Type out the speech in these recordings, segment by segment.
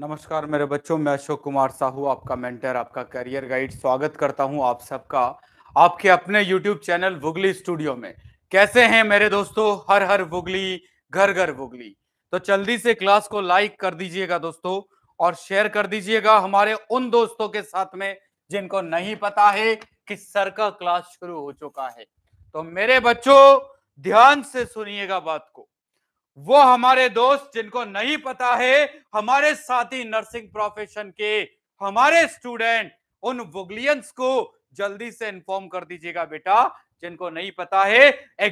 नमस्कार मेरे बच्चों मैं अशोक कुमार साहू आपका मेंटर आपका करियर गाइड स्वागत करता हूं आप सबका आपके अपने यूट्यूब चैनल वुगली स्टूडियो में कैसे हैं मेरे दोस्तों हर हर वुगली घर घर वुगली तो जल्दी से क्लास को लाइक कर दीजिएगा दोस्तों और शेयर कर दीजिएगा हमारे उन दोस्तों के साथ में जिनको नहीं पता है कि सर का क्लास शुरू हो चुका है तो मेरे बच्चों ध्यान से सुनिएगा बात को वो हमारे दोस्त जिनको नहीं पता है हमारे साथी नर्सिंग प्रोफेशन के हमारे स्टूडेंट उन वुगलियंस को जल्दी से इन्फॉर्म कर दीजिएगा बेटा जिनको नहीं पता है एग्जैक्टली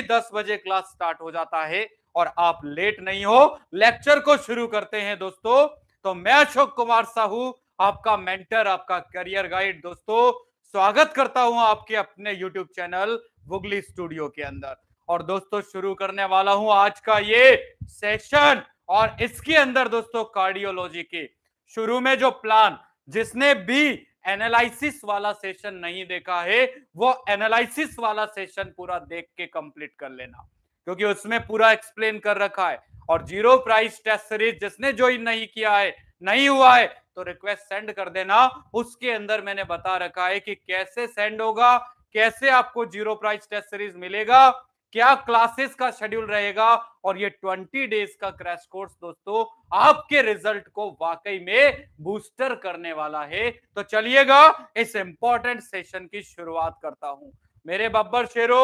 exactly दस बजे क्लास स्टार्ट हो जाता है और आप लेट नहीं हो लेक्चर को शुरू करते हैं दोस्तों तो मैं अशोक कुमार साहू आपका मेंटर आपका करियर गाइड दोस्तों स्वागत करता हूं आपके अपने यूट्यूब चैनल वुगली स्टूडियो के अंदर और दोस्तों शुरू करने वाला हूं आज का ये सेशन और इसके अंदर दोस्तों कार्डियोलॉजी के शुरू में जो प्लान जिसने भी एनालिसिस वाला सेशन नहीं देखा है वो एनालिसिस वाला सेशन पूरा देख के कंप्लीट कर लेना क्योंकि उसमें पूरा एक्सप्लेन कर रखा है और जीरो प्राइस टेस्ट सीरीज जिसने ज्वाइन नहीं किया है नहीं हुआ है तो रिक्वेस्ट सेंड कर देना उसके अंदर मैंने बता रखा है कि कैसे सेंड होगा कैसे आपको जीरो प्राइस टेस्ट सीरीज मिलेगा क्या क्लासेस का शेड्यूल रहेगा और ये 20 डेज का क्रैश कोर्स दोस्तों आपके रिजल्ट को वाकई में बूस्टर करने वाला है तो चलिएगा इस इंपॉर्टेंट सेशन की शुरुआत करता हूं मेरे बब्बर शेरो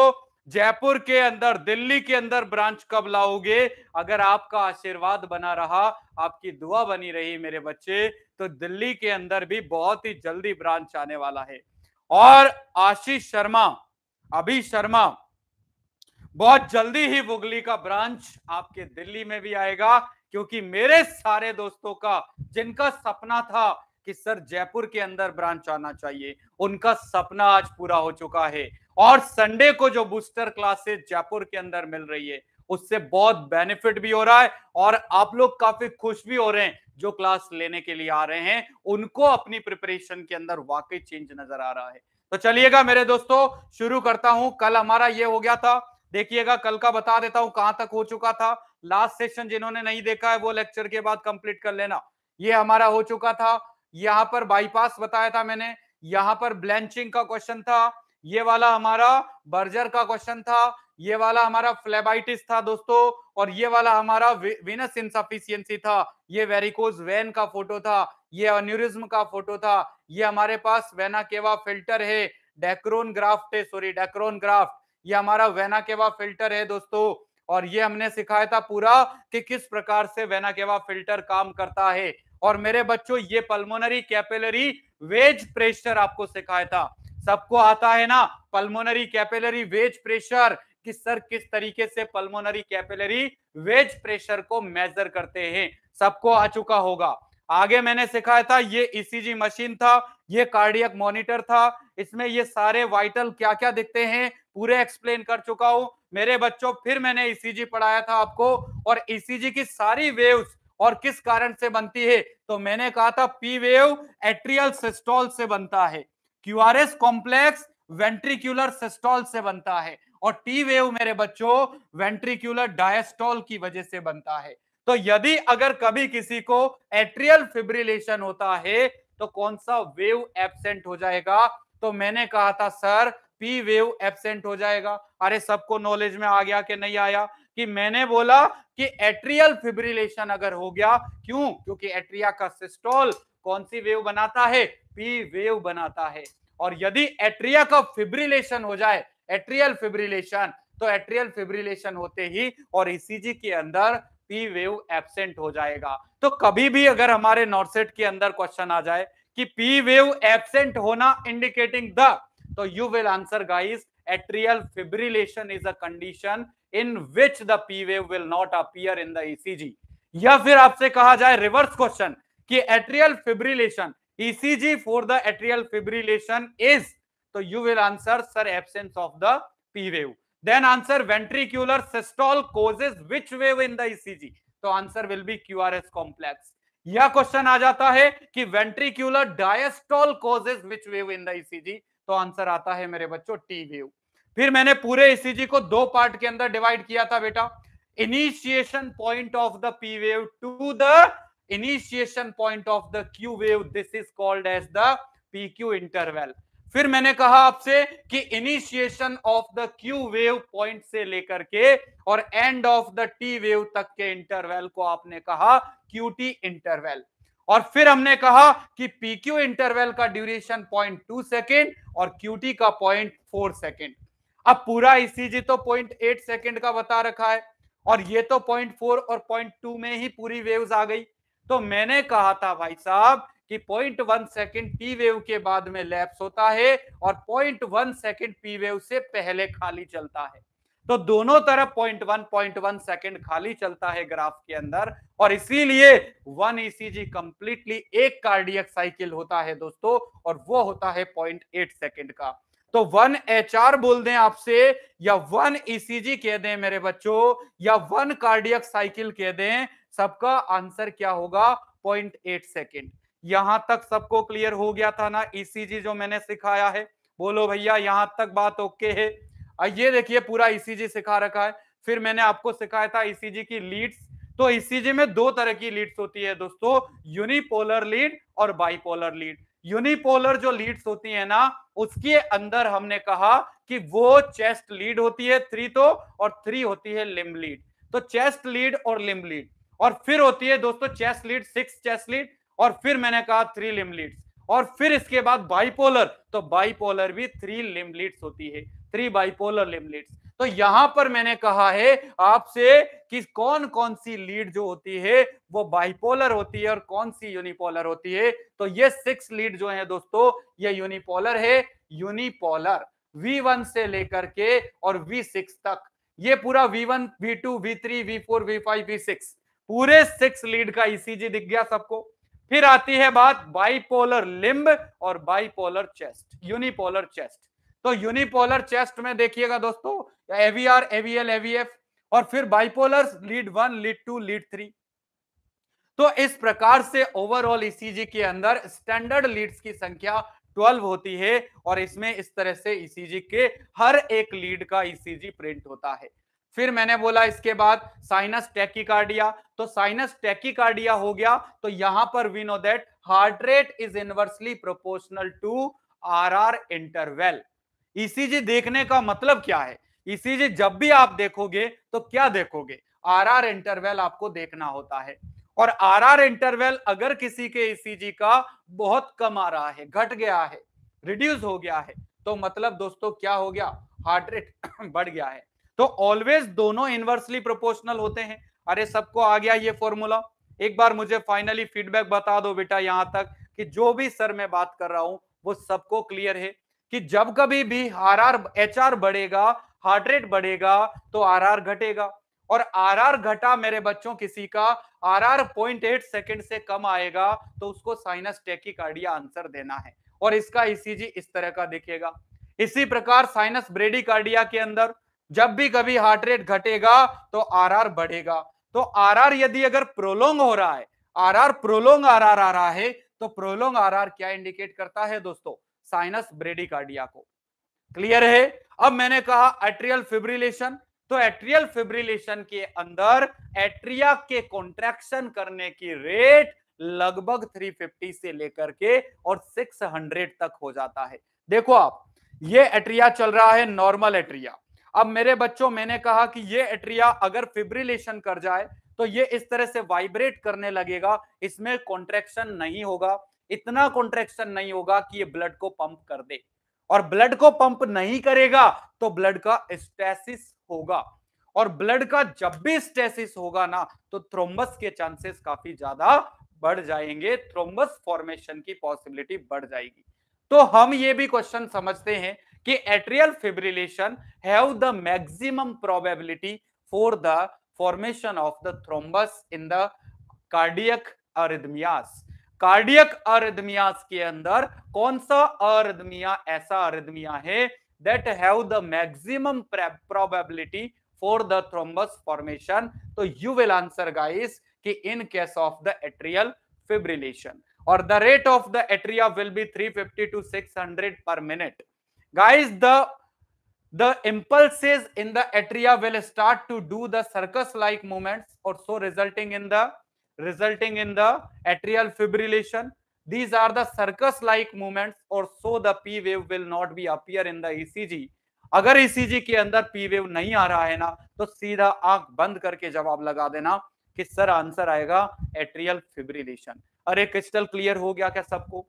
जयपुर के अंदर दिल्ली के अंदर ब्रांच कब लाओगे अगर आपका आशीर्वाद बना रहा आपकी दुआ बनी रही मेरे बच्चे तो दिल्ली के अंदर भी बहुत ही जल्दी ब्रांच आने वाला है और आशीष शर्मा अभी शर्मा बहुत जल्दी ही बुगली का ब्रांच आपके दिल्ली में भी आएगा क्योंकि मेरे सारे दोस्तों का जिनका सपना था कि सर जयपुर के अंदर ब्रांच आना चाहिए उनका सपना आज पूरा हो चुका है और संडे को जो बूस्टर क्लासेस जयपुर के अंदर मिल रही है उससे बहुत बेनिफिट भी हो रहा है और आप लोग काफी खुश भी हो रहे हैं जो क्लास लेने के लिए आ रहे हैं उनको अपनी प्रिपरेशन के अंदर वाकई चेंज नजर आ रहा है तो चलिएगा मेरे दोस्तों शुरू करता हूं कल हमारा ये हो गया था देखिएगा कल का बता देता हूं कहां तक हो चुका था लास्ट सेशन जिन्होंने नहीं देखा है वो लेक्चर के बाद कंप्लीट कर लेना ये हमारा हो चुका था यहां पर बाईपास बताया था मैंने यहां पर ब्लैंचिंग का क्वेश्चन था ये वाला हमारा बर्जर का क्वेश्चन था ये वाला हमारा फ्लेबाइटिस था दोस्तों और ये वाला हमारा विनस इनसफिशियंसी था ये वेरिकोज वेन का फोटो था ये अन्यूरिज्म का फोटो था ये हमारे पास वेना केवा फिल्टर है डेक्रोन ग्राफ्ट है सॉरी डेक्रोन ग्राफ्ट ये हमारा वेना केवा फिल्टर है दोस्तों और ये हमने सिखाया था पूरा कि किस प्रकार से वेना केवा फिल्टर काम करता है और मेरे बच्चों ये पल्मोनरी कैपेलरी वेज प्रेशर आपको सिखाया था सबको आता है ना पल्मोनरी कैपेलरी वेज प्रेशर कि सर किस तरीके से पल्मोनरी कैपेलरी वेज प्रेशर को मेजर करते हैं सबको आ चुका होगा आगे मैंने सिखाया था ये ईसीजी e मशीन था ये कार्डियक मॉनिटर था इसमें ये सारे वाइटल क्या क्या दिखते हैं पूरे एक्सप्लेन कर चुका हूं मेरे बच्चों फिर मैंने ईसीजी e पढ़ाया था आपको और ईसीजी e की सारी वेव्स और किस कारण से बनती है तो मैंने कहा था पी वेव एट्रियल सिस्टोल से बनता है क्यूआरएस कॉम्प्लेक्स वेंट्रिक्यूलर सिस्टोल से बनता है और टी वेव मेरे बच्चों वेंट्रिक्यूलर डायस्टोल की वजह से बनता है तो यदि अगर कभी किसी को एट्रियल फिब्रिलेशन होता है तो कौन सा वेव एबसेंट हो जाएगा तो मैंने कहा था सर पी वेव एबसेंट हो जाएगा अरे सबको नॉलेज में आ गया कि नहीं आया कि मैंने बोला कि एट्रियल फिब्रिलेशन अगर हो गया क्यों क्योंकि एट्रिया का सिस्टोल कौन सी वेव बनाता है पी वेव बनाता है और यदि एट्रिया का फिब्रिलेशन हो जाए एट्रियल फिब्रिलेशन तो एट्रियल फिब्रिलेशन होते ही और ईसीजी e के अंदर पी वेव एबसेंट हो जाएगा तो कभी भी अगर हमारे नॉर्सेट के अंदर क्वेश्चन आ जाए कि पी वेव एबसेंट होना इंडिकेटिंग द तो you will answer guys atrial fibrillation is a condition in which the p wave will not appear in the ecg या फिर आपसे कहा जाए रिवर्स क्वेश्चन कि atrial fibrillation ECG for the atrial fibrillation is तो you will answer sir absence of the P wave then answer ventricular systole causes which wave in the ECG तो answer will be QRS complex यह question आ जाता है कि ventricular diastole causes which wave in the ECG तो answer आता है मेरे बच्चों टी व्यू फिर मैंने पूरे ईसीजी e को दो पार्ट के अंदर डिवाइड किया था बेटा initiation point of the P wave to the initiation point of the Q wave this is called as the P Q interval फिर मैंने कहा आपसे कि initiation of the Q wave point से लेकर के और end of the T wave तक के इंटरवेल को आपने कहा क्यूटी इंटरवेल और फिर हमने कहा कि क्यू इंटरवल का ड्यूरेशन पॉइंट टू सेकेंड और टी का पॉइंट फोर सेकेंड अब पूरा ईसीजी e तो पॉइंट एट सेकेंड का बता रखा है और ये तो पॉइंट फोर और पॉइंट टू में ही पूरी वेव्स आ गई तो मैंने कहा था भाई साहब कि 0.1 सेकंड पी वेव के बाद में लैप्स होता है और 0.1 सेकंड पी वेव से पहले खाली चलता है तो दोनों तरफ point one point one second खाली चलता है ग्राफ के अंदर और इसीलिए वन ईसीजी कंप्लीटली एक कार्डियक साइकिल होता है दोस्तों और वो होता है पॉइंट एट सेकेंड का तो वन एच आर बोल दें आपसे या वन ईसीजी e कह दें मेरे बच्चों या वन कार्डियक साइकिल कह दें सबका आंसर क्या होगा पॉइंट एट सेकेंड यहां तक सबको क्लियर हो गया था ना ईसीजी e जो मैंने सिखाया है बोलो भैया यहां तक बात ओके है ये देखिए पूरा ईसीजी e सिखा रखा है फिर मैंने आपको सिखाया था ईसीजी e की लीड्स तो ईसीजी e में दो तरह की लीड्स होती है दोस्तों यूनिपोलर लीड और बाइपोलर लीड यूनिपोलर जो लीड्स होती है ना उसके अंदर हमने कहा कि वो चेस्ट लीड होती है थ्री तो और थ्री होती है लिम्ब लीड तो चेस्ट लीड और लिम्ब लीड और फिर होती है दोस्तों chest lead six chest lead और फिर मैंने कहा थ्री लिम्ब लीड्स और फिर इसके बाद बाइपोलर तो बाइपोलर भी थ्री लिम्ब लीड्स होती है थ्री बाइपोलर लीड तो यहां पर मैंने कहा है आपसे कि कौन कौन सी लीड जो होती है वो बाइपोलर होती है और कौन सी यूनिपोलर होती है तो ये सिक्स लीड जो है दोस्तों ये यूनिपोलर है यूनिपोलर V1 से लेकर के और V6 तक ये पूरा V1, V2, V3, V4, V5, V6 पूरे सिक्स लीड का ईसीजी e दिख गया सबको फिर आती है बात बाइपोलर लिम्ब और बाइपोलर चेस्ट यूनिपोलर चेस्ट तो यूनिपोलर चेस्ट में देखिएगा दोस्तों एवीआर एवीएल एवीएफ और फिर bipolar lead one lead two lead three तो इस प्रकार से ओवरऑल ईसीजी e के अंदर स्टैंडर्ड लीड्स की संख्या 12 होती है और इसमें इस तरह से ईसीजी e के हर एक लीड का ईसीजी e प्रिंट होता है फिर मैंने बोला इसके बाद साइनस टैकिकार्डिया तो साइनस टैकिकार्डिया हो गया तो यहां पर we know that heart rate is inversely proportional to R R interval ECG देखने का मतलब क्या है ईसीजी जब भी आप देखोगे तो क्या देखोगे आरआर इंटरवल आपको देखना होता है और आरआर इंटरवल अगर किसी के ईसीजी का बहुत कम आ रहा है घट गया है रिड्यूस हो गया है तो मतलब दोस्तों क्या हो गया हार्ट रेट बढ़ गया है तो ऑलवेज दोनों इनवर्सली प्रोपोर्शनल होते हैं अरे सबको आ गया ये फॉर्मूला एक बार मुझे फाइनली फीडबैक बता दो बेटा यहां तक कि जो भी सर मैं बात कर रहा हूं वो सबको क्लियर है कि जब कभी भी आर आर एच आर बढ़ेगा हार्ट रेट बढ़ेगा तो आर आर घटेगा और आर आर घटा मेरे बच्चों किसी का R R point eight second से कम आएगा तो उसको साइनस कार्डिया आंसर देना है और इसका ईसीजी e इस तरह का दिखेगा इसी प्रकार साइनस ब्रेडी कार्डिया के अंदर जब भी कभी हार्ट रेट घटेगा तो आर आर बढ़ेगा तो आर आर यदि अगर प्रोलोंग हो रहा है R R prolong R R आ रहा है तो प्रोलोंग आर आर क्या इंडिकेट करता है दोस्तों साइनस ब्रेडिकार्डिया को क्लियर है अब मैंने कहा एट्रियल फिब्रिलेशन तो एट्रियल फिब्रिलेशन के अंदर एट्रिया के कॉन्ट्रेक्शन करने की रेट लगभग 350 से लेकर के और 600 तक हो जाता है देखो आप ये एट्रिया चल रहा है नॉर्मल एट्रिया अब मेरे बच्चों मैंने कहा कि ये एट्रिया अगर फिब्रिलेशन कर जाए तो ये इस तरह से वाइब्रेट करने लगेगा इसमें कॉन्ट्रेक्शन नहीं होगा इतना कॉन्ट्रेक्शन नहीं होगा कि ये ब्लड को पंप कर दे और ब्लड को पंप नहीं करेगा तो ब्लड का स्टेसिस होगा और ब्लड का जब भी स्टेसिस होगा ना तो थ्रोम्बस के चांसेस काफी ज्यादा बढ़ जाएंगे थ्रोम्बस फॉर्मेशन की पॉसिबिलिटी बढ़ जाएगी तो हम ये भी क्वेश्चन समझते हैं कि atrial fibrillation have the maximum probability for the formation of the thrombus in the cardiac arrhythmias cardiac arrhythmia के अंदर कौन सा अरिदमिया ऐसा अरिदमिया है that have the maximum probability for the thrombus formation तो यू विल आंसर गाइस कि in case of the atrial fibrillation और the rate of the atria will be 350 to 600 per minute guys the the impulses in the atria will start to do the circus like movements और so resulting in the resulting in the atrial fibrillation. These are the circus-like movements or so the P wave will not be appear in the ECG. अगर ECG के अंदर P wave नहीं आ रहा है ना तो सीधा आंख बंद करके जवाब लगा देना कि सर आंसर आएगा एट्रियल फिब्रिलेशन अरे क्रिस्टल क्लियर हो गया क्या सबको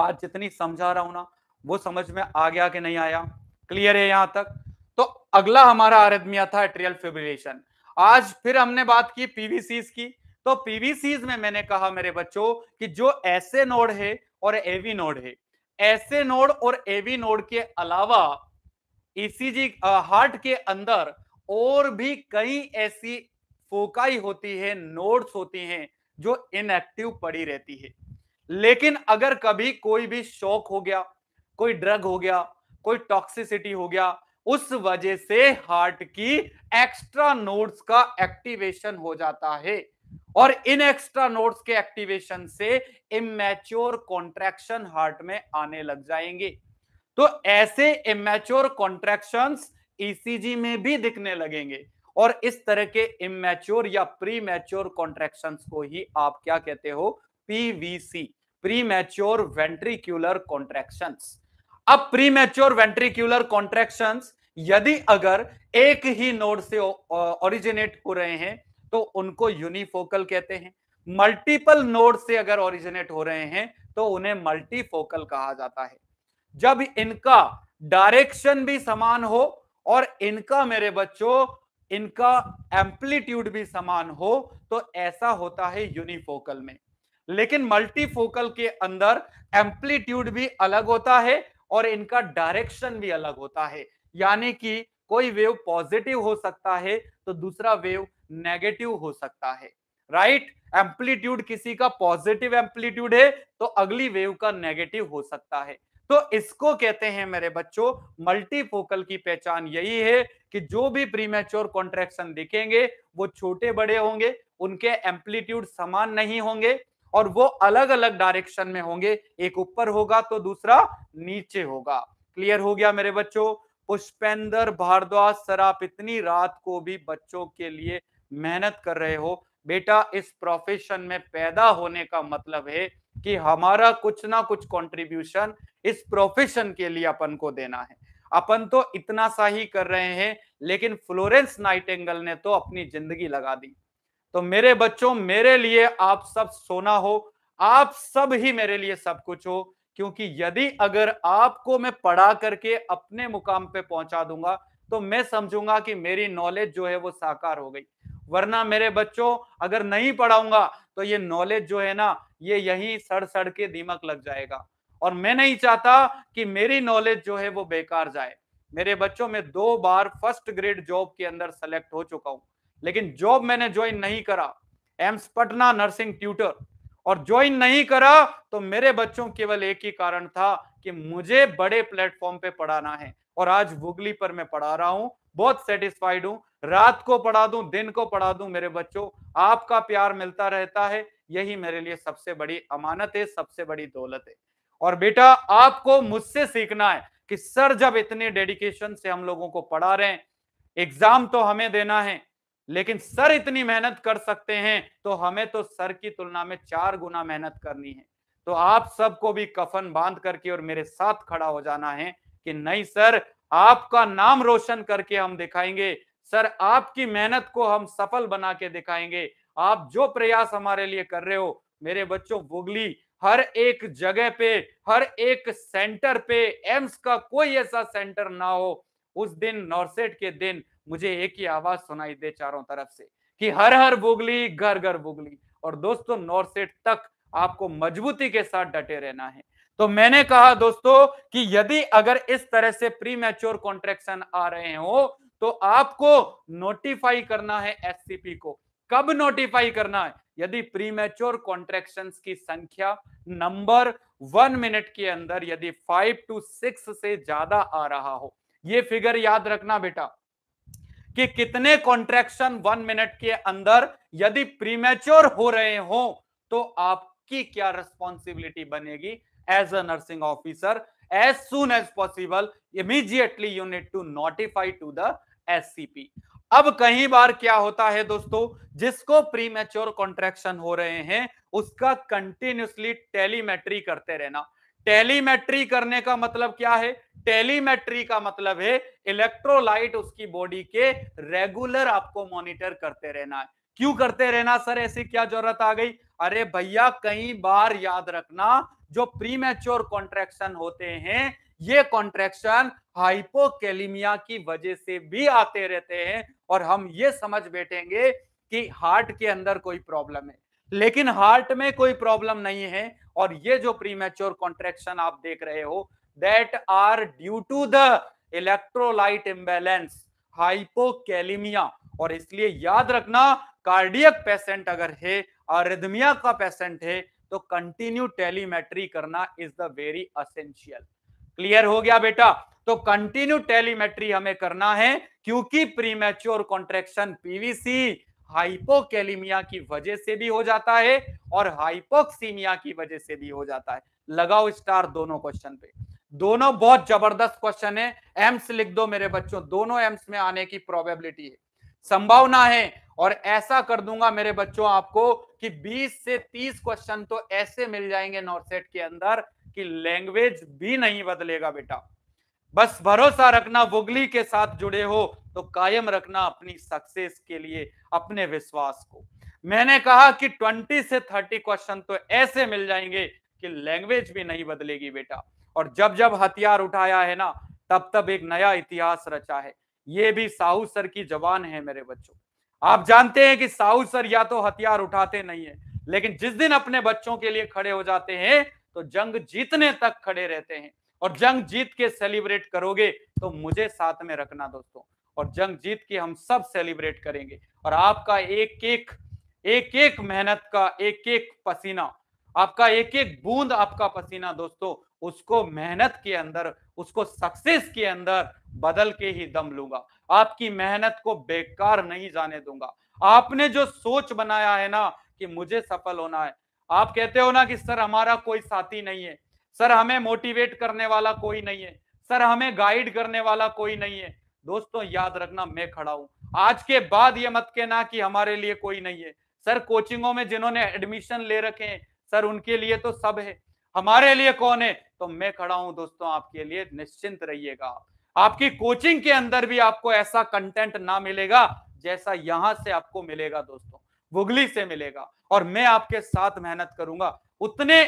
बात जितनी समझा रहा हूं ना वो समझ में आ गया कि नहीं आया क्लियर है यहां तक तो अगला हमारा आरदमिया था एट्रियल फिब्रिलेशन आज फिर हमने बात की पीवीसी की तो पीवीसीज में मैंने कहा मेरे बच्चों कि जो ऐसे नोड है और एवी नोड है ऐसे नोड और एवी नोड के अलावा ईसीजी e हार्ट के अंदर और भी कई ऐसी फोकाई होती है नोड्स होती हैं जो इनएक्टिव पड़ी रहती है लेकिन अगर कभी कोई भी शौक हो गया कोई ड्रग हो गया कोई टॉक्सिसिटी हो गया उस वजह से हार्ट की एक्स्ट्रा नोड्स का एक्टिवेशन हो जाता है और इन एक्स्ट्रा नोड्स के एक्टिवेशन से इमेच्योर कॉन्ट्रैक्शन हार्ट में आने लग जाएंगे तो ऐसे इमेच्योर कॉन्ट्रेक्शन ईसीजी में भी दिखने लगेंगे और इस तरह के इमेच्योर या प्री मैच्योर कॉन्ट्रेक्शन को ही आप क्या कहते हो PVC premature ventricular contraction अब प्री मैच्योर वेंट्रिक्यूलर कॉन्ट्रेक्शन यदि अगर एक ही नोड से ओरिजिनेट हो रहे हैं तो उनको यूनिफोकल कहते हैं मल्टीपल नोड से अगर ओरिजिनेट हो रहे हैं तो उन्हें मल्टीफोकल कहा जाता है जब इनका डायरेक्शन भी समान हो और इनका मेरे बच्चों इनका एम्पलीट्यूड भी समान हो तो ऐसा होता है यूनिफोकल में लेकिन मल्टीफोकल के अंदर एम्पलीट्यूड भी अलग होता है और इनका डायरेक्शन भी अलग होता है यानी कि कोई वेव पॉजिटिव हो सकता है तो दूसरा वेव नेगेटिव हो सकता है राइट right? एम्पलीट्यूड किसी का पॉजिटिव एम्पलीट्यूड है तो अगली वेव का नेगेटिव हो सकता है तो इसको कहते हैं मेरे बच्चों मल्टीफोकल की पहचान यही है कि जो भी प्रीमेच्योर कॉन्ट्रेक्शन दिखेंगे वो छोटे बड़े होंगे उनके एम्पलीट्यूड समान नहीं होंगे और वो अलग अलग डायरेक्शन में होंगे एक ऊपर होगा तो दूसरा नीचे होगा क्लियर हो गया मेरे बच्चों पुष्पेंद्र भारद्वाज सराप इतनी रात को भी बच्चों के लिए मेहनत कर रहे हो बेटा इस प्रोफेशन में पैदा होने का मतलब है कि हमारा कुछ ना कुछ कंट्रीब्यूशन इस प्रोफेशन के लिए अपन को देना है अपन तो इतना सा ही कर रहे हैं लेकिन फ्लोरेंस नाइटेंगल ने तो अपनी जिंदगी लगा दी तो मेरे बच्चों मेरे लिए आप सब सोना हो आप सब ही मेरे लिए सब कुछ हो क्योंकि यदि अगर आपको मैं पढ़ा करके अपने मुकाम पे पहुंचा दूंगा तो मैं समझूंगा कि मेरी नॉलेज जो है वो साकार हो गई वरना मेरे बच्चों अगर नहीं पढ़ाऊंगा तो ये नॉलेज जो है ना ये यही सड़ सड़ के दीमक लग जाएगा और मैं नहीं चाहता कि मेरी नॉलेज जो है वो बेकार जाए मेरे बच्चों में दो बार फर्स्ट ग्रेड जॉब के अंदर सेलेक्ट हो चुका हूं लेकिन जॉब मैंने ज्वाइन नहीं करा एम्स पटना नर्सिंग ट्यूटर और ज्वाइन नहीं करा तो मेरे बच्चों केवल एक ही कारण था कि मुझे बड़े प्लेटफॉर्म पे पढ़ाना है और आज वुगली पर मैं पढ़ा रहा हूँ बहुत सेटिस्फाइड हूँ रात को पढ़ा दूं दिन को पढ़ा दूं मेरे बच्चों आपका प्यार मिलता रहता है यही मेरे लिए सबसे बड़ी अमानत है सबसे बड़ी दौलत है और बेटा आपको मुझसे सीखना है कि सर जब इतने डेडिकेशन से हम लोगों को पढ़ा रहे हैं एग्जाम तो हमें देना है लेकिन सर इतनी मेहनत कर सकते हैं तो हमें तो सर की तुलना में चार गुना मेहनत करनी है तो आप सबको भी कफन बांध करके और मेरे साथ खड़ा हो जाना है कि नहीं सर आपका नाम रोशन करके हम दिखाएंगे सर आपकी मेहनत को हम सफल बना के दिखाएंगे आप जो प्रयास हमारे लिए कर रहे हो मेरे बच्चों बुगली हर एक जगह पे हर एक सेंटर पे एम्स का कोई ऐसा सेंटर ना हो उस दिन नॉर्सेट के दिन मुझे एक ही आवाज सुनाई दे चारों तरफ से कि हर हर बुगली घर घर बुगली और दोस्तों नॉर्सेट तक आपको मजबूती के साथ डटे रहना है तो मैंने कहा दोस्तों कि यदि अगर इस तरह से प्री मैच्योर कॉन्ट्रेक्शन आ रहे हो तो आपको नोटिफाई करना है एससीपी को कब नोटिफाई करना है यदि प्रीमेच्योर कॉन्ट्रेक्शन की संख्या नंबर वन मिनट के अंदर यदि फाइव टू सिक्स से ज्यादा आ रहा हो ये फिगर याद रखना बेटा कि कितने कॉन्ट्रेक्शन वन मिनट के अंदर यदि प्रीमेच्योर हो रहे हो तो आपकी क्या रिस्पॉन्सिबिलिटी बनेगी as a nursing officer as soon as possible immediately you need to notify to the scp अब कहीं बार क्या होता है दोस्तों जिसको प्रीमेच्योर कॉन्ट्रेक्शन हो रहे हैं उसका कंटिन्यूसली टेलीमेट्री करते रहना टेलीमेट्री करने का मतलब क्या है टेलीमेट्री का मतलब है इलेक्ट्रोलाइट उसकी बॉडी के रेगुलर आपको मॉनिटर करते रहना है क्यों करते रहना सर ऐसी क्या जरूरत आ गई अरे भैया कई बार याद रखना जो प्रीमेच्योर कॉन्ट्रेक्शन होते हैं ये कॉन्ट्रेक्शन हाइपोकेलिमिया की वजह से भी आते रहते हैं और हम ये समझ बैठेंगे कि हार्ट के अंदर कोई प्रॉब्लम है लेकिन हार्ट में कोई प्रॉब्लम नहीं है और ये जो प्रीमेच्योर कॉन्ट्रेक्शन आप देख रहे हो that are due to the electrolyte imbalance hypokalemia और इसलिए याद रखना कार्डियक पेशेंट अगर है अरिदमिया का पेशेंट है तो कंटिन्यू टेलीमेट्री करना is the very essential clear हो गया बेटा तो कंटिन्यू टेलीमेट्री हमें करना है क्योंकि प्रीमेच्योर कॉन्ट्रेक्शन पीवीसी हाइपोकेलीमिया की वजह से भी हो जाता है और हाइपोक्सीमिया की वजह से भी हो जाता है लगाओ स्टार दोनों क्वेश्चन पे दोनों बहुत जबरदस्त क्वेश्चन है एम्स लिख दो मेरे बच्चों दोनों एम्स में आने की प्रोबेबिलिटी है संभावना है और ऐसा कर दूंगा मेरे बच्चों आपको कि 20 से 30 क्वेश्चन तो ऐसे मिल जाएंगे नॉर्सेट के अंदर कि लैंग्वेज भी नहीं बदलेगा बेटा बस भरोसा रखना वुगली के साथ जुड़े हो तो कायम रखना अपनी सक्सेस के लिए अपने विश्वास को मैंने कहा कि 20 से 30 क्वेश्चन तो ऐसे मिल जाएंगे कि लैंग्वेज भी नहीं बदलेगी बेटा और जब जब हथियार उठाया है ना तब तब एक नया इतिहास रचा है ये भी साहू सर की जवान है मेरे बच्चों आप जानते हैं कि साहू सर या तो हथियार उठाते नहीं है लेकिन जिस दिन अपने बच्चों के लिए खड़े हो जाते हैं तो जंग जीतने तक खड़े रहते हैं और जंग जीत के सेलिब्रेट करोगे तो मुझे साथ में रखना दोस्तों और जंग जीत के हम सब सेलिब्रेट करेंगे और आपका एक एक एक एक मेहनत का एक एक पसीना आपका एक एक बूंद आपका पसीना दोस्तों उसको मेहनत के अंदर उसको सक्सेस के अंदर बदल के ही दम लूंगा आपकी मेहनत को बेकार नहीं जाने दूंगा आपने जो सोच बनाया है ना कि मुझे सफल होना है आप कहते हो ना कि सर हमारा कोई साथी नहीं है सर हमें मोटिवेट करने वाला कोई नहीं है सर हमें गाइड करने वाला कोई नहीं है दोस्तों याद रखना मैं खड़ा हूं आज के बाद ये मत कहना कि हमारे लिए कोई नहीं है सर कोचिंगों में जिन्होंने एडमिशन ले रखे हैं सर उनके लिए तो सब है हमारे लिए कौन है तो मैं खड़ा हूं दोस्तों आपके लिए निश्चिंत रहिएगा आपकी कोचिंग के अंदर भी आपको ऐसा कंटेंट ना मिलेगा जैसा यहां से आपको मिलेगा दोस्तों भुगली से मिलेगा और मैं आपके साथ मेहनत करूंगा उतने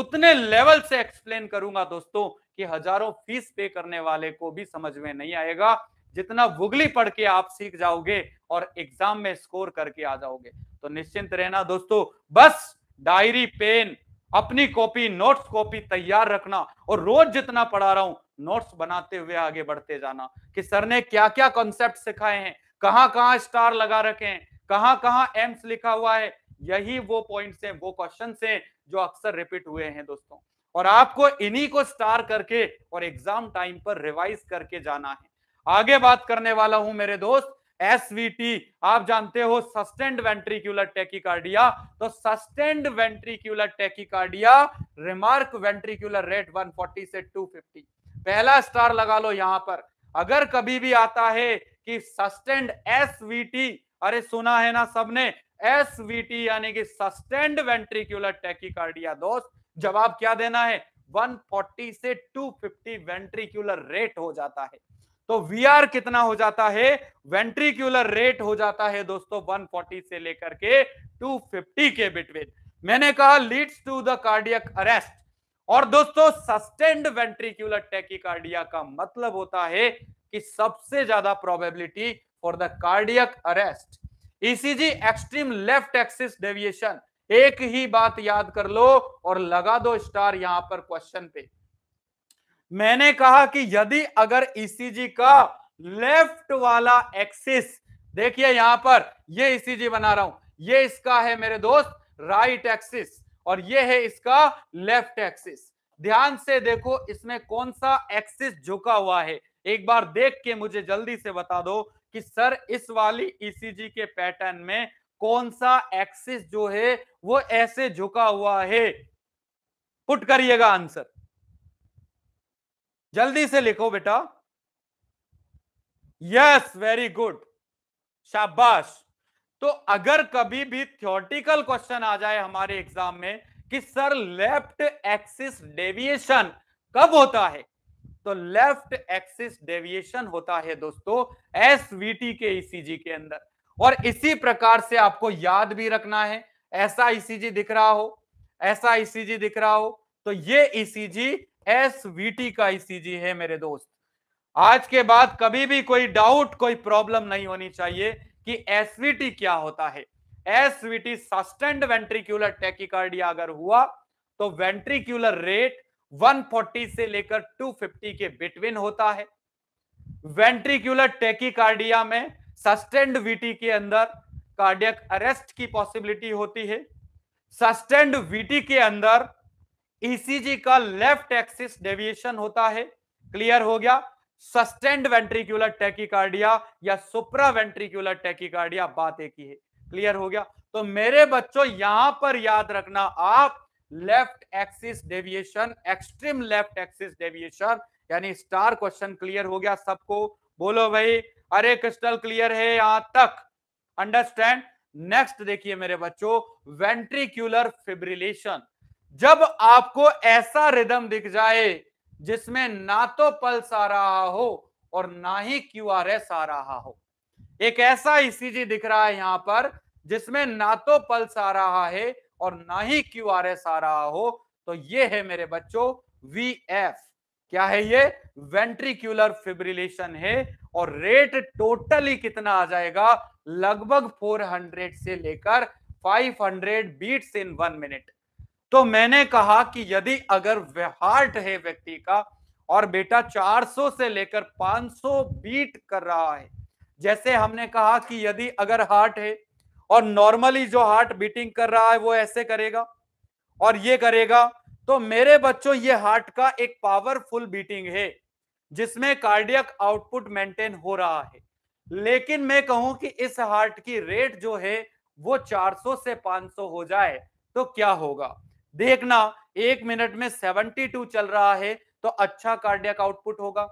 उतने लेवल से एक्सप्लेन करूंगा दोस्तों कि हजारों फीस पे करने वाले को भी समझ में नहीं आएगा जितना भुगली पढ़ के आप सीख जाओगे और एग्जाम में स्कोर करके आ जाओगे तो निश्चिंत रहना दोस्तों बस डायरी पेन अपनी कॉपी नोट्स कॉपी तैयार रखना और रोज जितना पढ़ा रहा हूं नोट्स बनाते हुए आगे बढ़ते जाना कि सर ने क्या क्या कॉन्सेप्ट सिखाए हैं कहाँ कहां स्टार लगा रखे हैं कहाँ कहाँ एम्स लिखा हुआ है यही वो पॉइंट्स हैं वो क्वेश्चन हैं जो अक्सर रिपीट हुए हैं दोस्तों और आपको इन्हीं को स्टार करके और एग्जाम टाइम पर रिवाइज करके जाना है आगे बात करने वाला हूं मेरे दोस्त एसवीटी आप जानते हो सस्टेंड वेंट्रिक्यूलर टेकिकार्डिया तो sustained ventricular tachycardia remark ventricular rate 140 से 250 पहला स्टार लगा लो यहां पर अगर कभी भी आता है कि सस्टेंड एसवीटी अरे सुना है ना सबने एसवीटी यानी कि सस्टेंड वेंट्रिक्यूलर टेकिकार्डिया दोस्त जवाब क्या देना है 140 से 250 वेंट्रिक्यूलर रेट हो जाता है तो वी आर कितना हो जाता है वेंट्रिक्यूलर रेट हो जाता है दोस्तों 140 से लेकर के 250 के बिटवीन मैंने कहा leads to the cardiac arrest और दोस्तों सस्टेंड वेंट्रिक्यूलर टेकिकार्डिया का मतलब होता है कि सबसे ज्यादा probability for the cardiac arrest ECG extreme left axis deviation एक ही बात याद कर लो और लगा दो स्टार यहां पर क्वेश्चन पे मैंने कहा कि यदि अगर ईसीजी e का लेफ्ट वाला एक्सिस देखिए यहां पर ये ईसीजी e बना रहा हूं ये इसका है मेरे दोस्त राइट एक्सिस और ये है इसका लेफ्ट एक्सिस ध्यान से देखो इसमें कौन सा एक्सिस झुका हुआ है एक बार देख के मुझे जल्दी से बता दो कि सर इस वाली ईसीजी e के पैटर्न में कौन सा एक्सिस जो है वो ऐसे झुका हुआ है पुट करिएगा आंसर जल्दी से लिखो बेटा यस वेरी गुड शाबाश तो अगर कभी भी थ्योरटिकल क्वेश्चन आ जाए हमारे एग्जाम में कि सर लेफ्ट एक्सिस डेविएशन कब होता है तो लेफ्ट एक्सिस डेविएशन होता है दोस्तों एसवीटी के ईसीजी e के अंदर और इसी प्रकार से आपको याद भी रखना है ऐसा ईसीजी e दिख रहा हो ऐसा ईसीजी e दिख रहा हो तो ये ईसीजी एस वी टी का ईसीजी है मेरे दोस्त आज के बाद कभी भी कोई डाउट कोई प्रॉब्लम नहीं होनी चाहिए कि एसवीटी क्या होता है एसवीटी सस्टेंड वेंट्रिक्यूलर टेकिकार्डिया अगर हुआ तो वेंट्रिक्यूलर रेट 140 से लेकर 250 के बिटवीन होता है वेंट्रिक्यूलर टेकिकार्डिया में सस्टेंड वीटी के अंदर कार्डियक अरेस्ट की पॉसिबिलिटी होती है सस्टेंड वीटी के अंदर ईसीजी e का लेफ्ट एक्सिस डेविएशन होता है क्लियर हो गया सस्टेंड वेंट्रिक्यूलर टैकिकार्डिया या सुप्रा वेंट्रिकुलर टैकिकार्डिया बात एक ही है क्लियर हो गया तो मेरे बच्चों यहां पर याद रखना आप left axis deviation extreme left axis deviation यानी स्टार क्वेश्चन क्लियर हो गया सबको बोलो भाई अरे क्रिस्टल क्लियर है यहां तक अंडरस्टैंड नेक्स्ट देखिए मेरे बच्चों वेंट्रिक्यूलर फिब्रिलेशन जब आपको ऐसा रिदम दिख जाए जिसमें ना तो पल्स आ रहा हो और ना ही क्यू आर एस आ रहा हो एक ऐसा ईसीजी e दिख रहा है यहां पर जिसमें ना तो पल्स आ रहा है और ना ही क्यू आर एस आ रहा हो तो ये है मेरे बच्चों वी एफ क्या है ये वेंट्रिक्यूलर फिब्रिलेशन है और रेट टोटली कितना आ जाएगा लगभग 400 से लेकर 500 बीट्स इन वन मिनट तो मैंने कहा कि यदि अगर हार्ट है व्यक्ति का और बेटा 400 से लेकर 500 बीट कर रहा है जैसे हमने कहा कि यदि अगर हार्ट है और नॉर्मली जो हार्ट बीटिंग कर रहा है वो ऐसे करेगा और ये करेगा तो मेरे बच्चों ये हार्ट का एक पावरफुल बीटिंग है जिसमें कार्डियक आउटपुट मेंटेन हो रहा है लेकिन मैं कहूं कि इस हार्ट की रेट जो है वो 400 से 500 हो जाए तो क्या होगा देखना एक मिनट में टू चल रहा है तो अच्छा कार्डियक आउटपुट होगा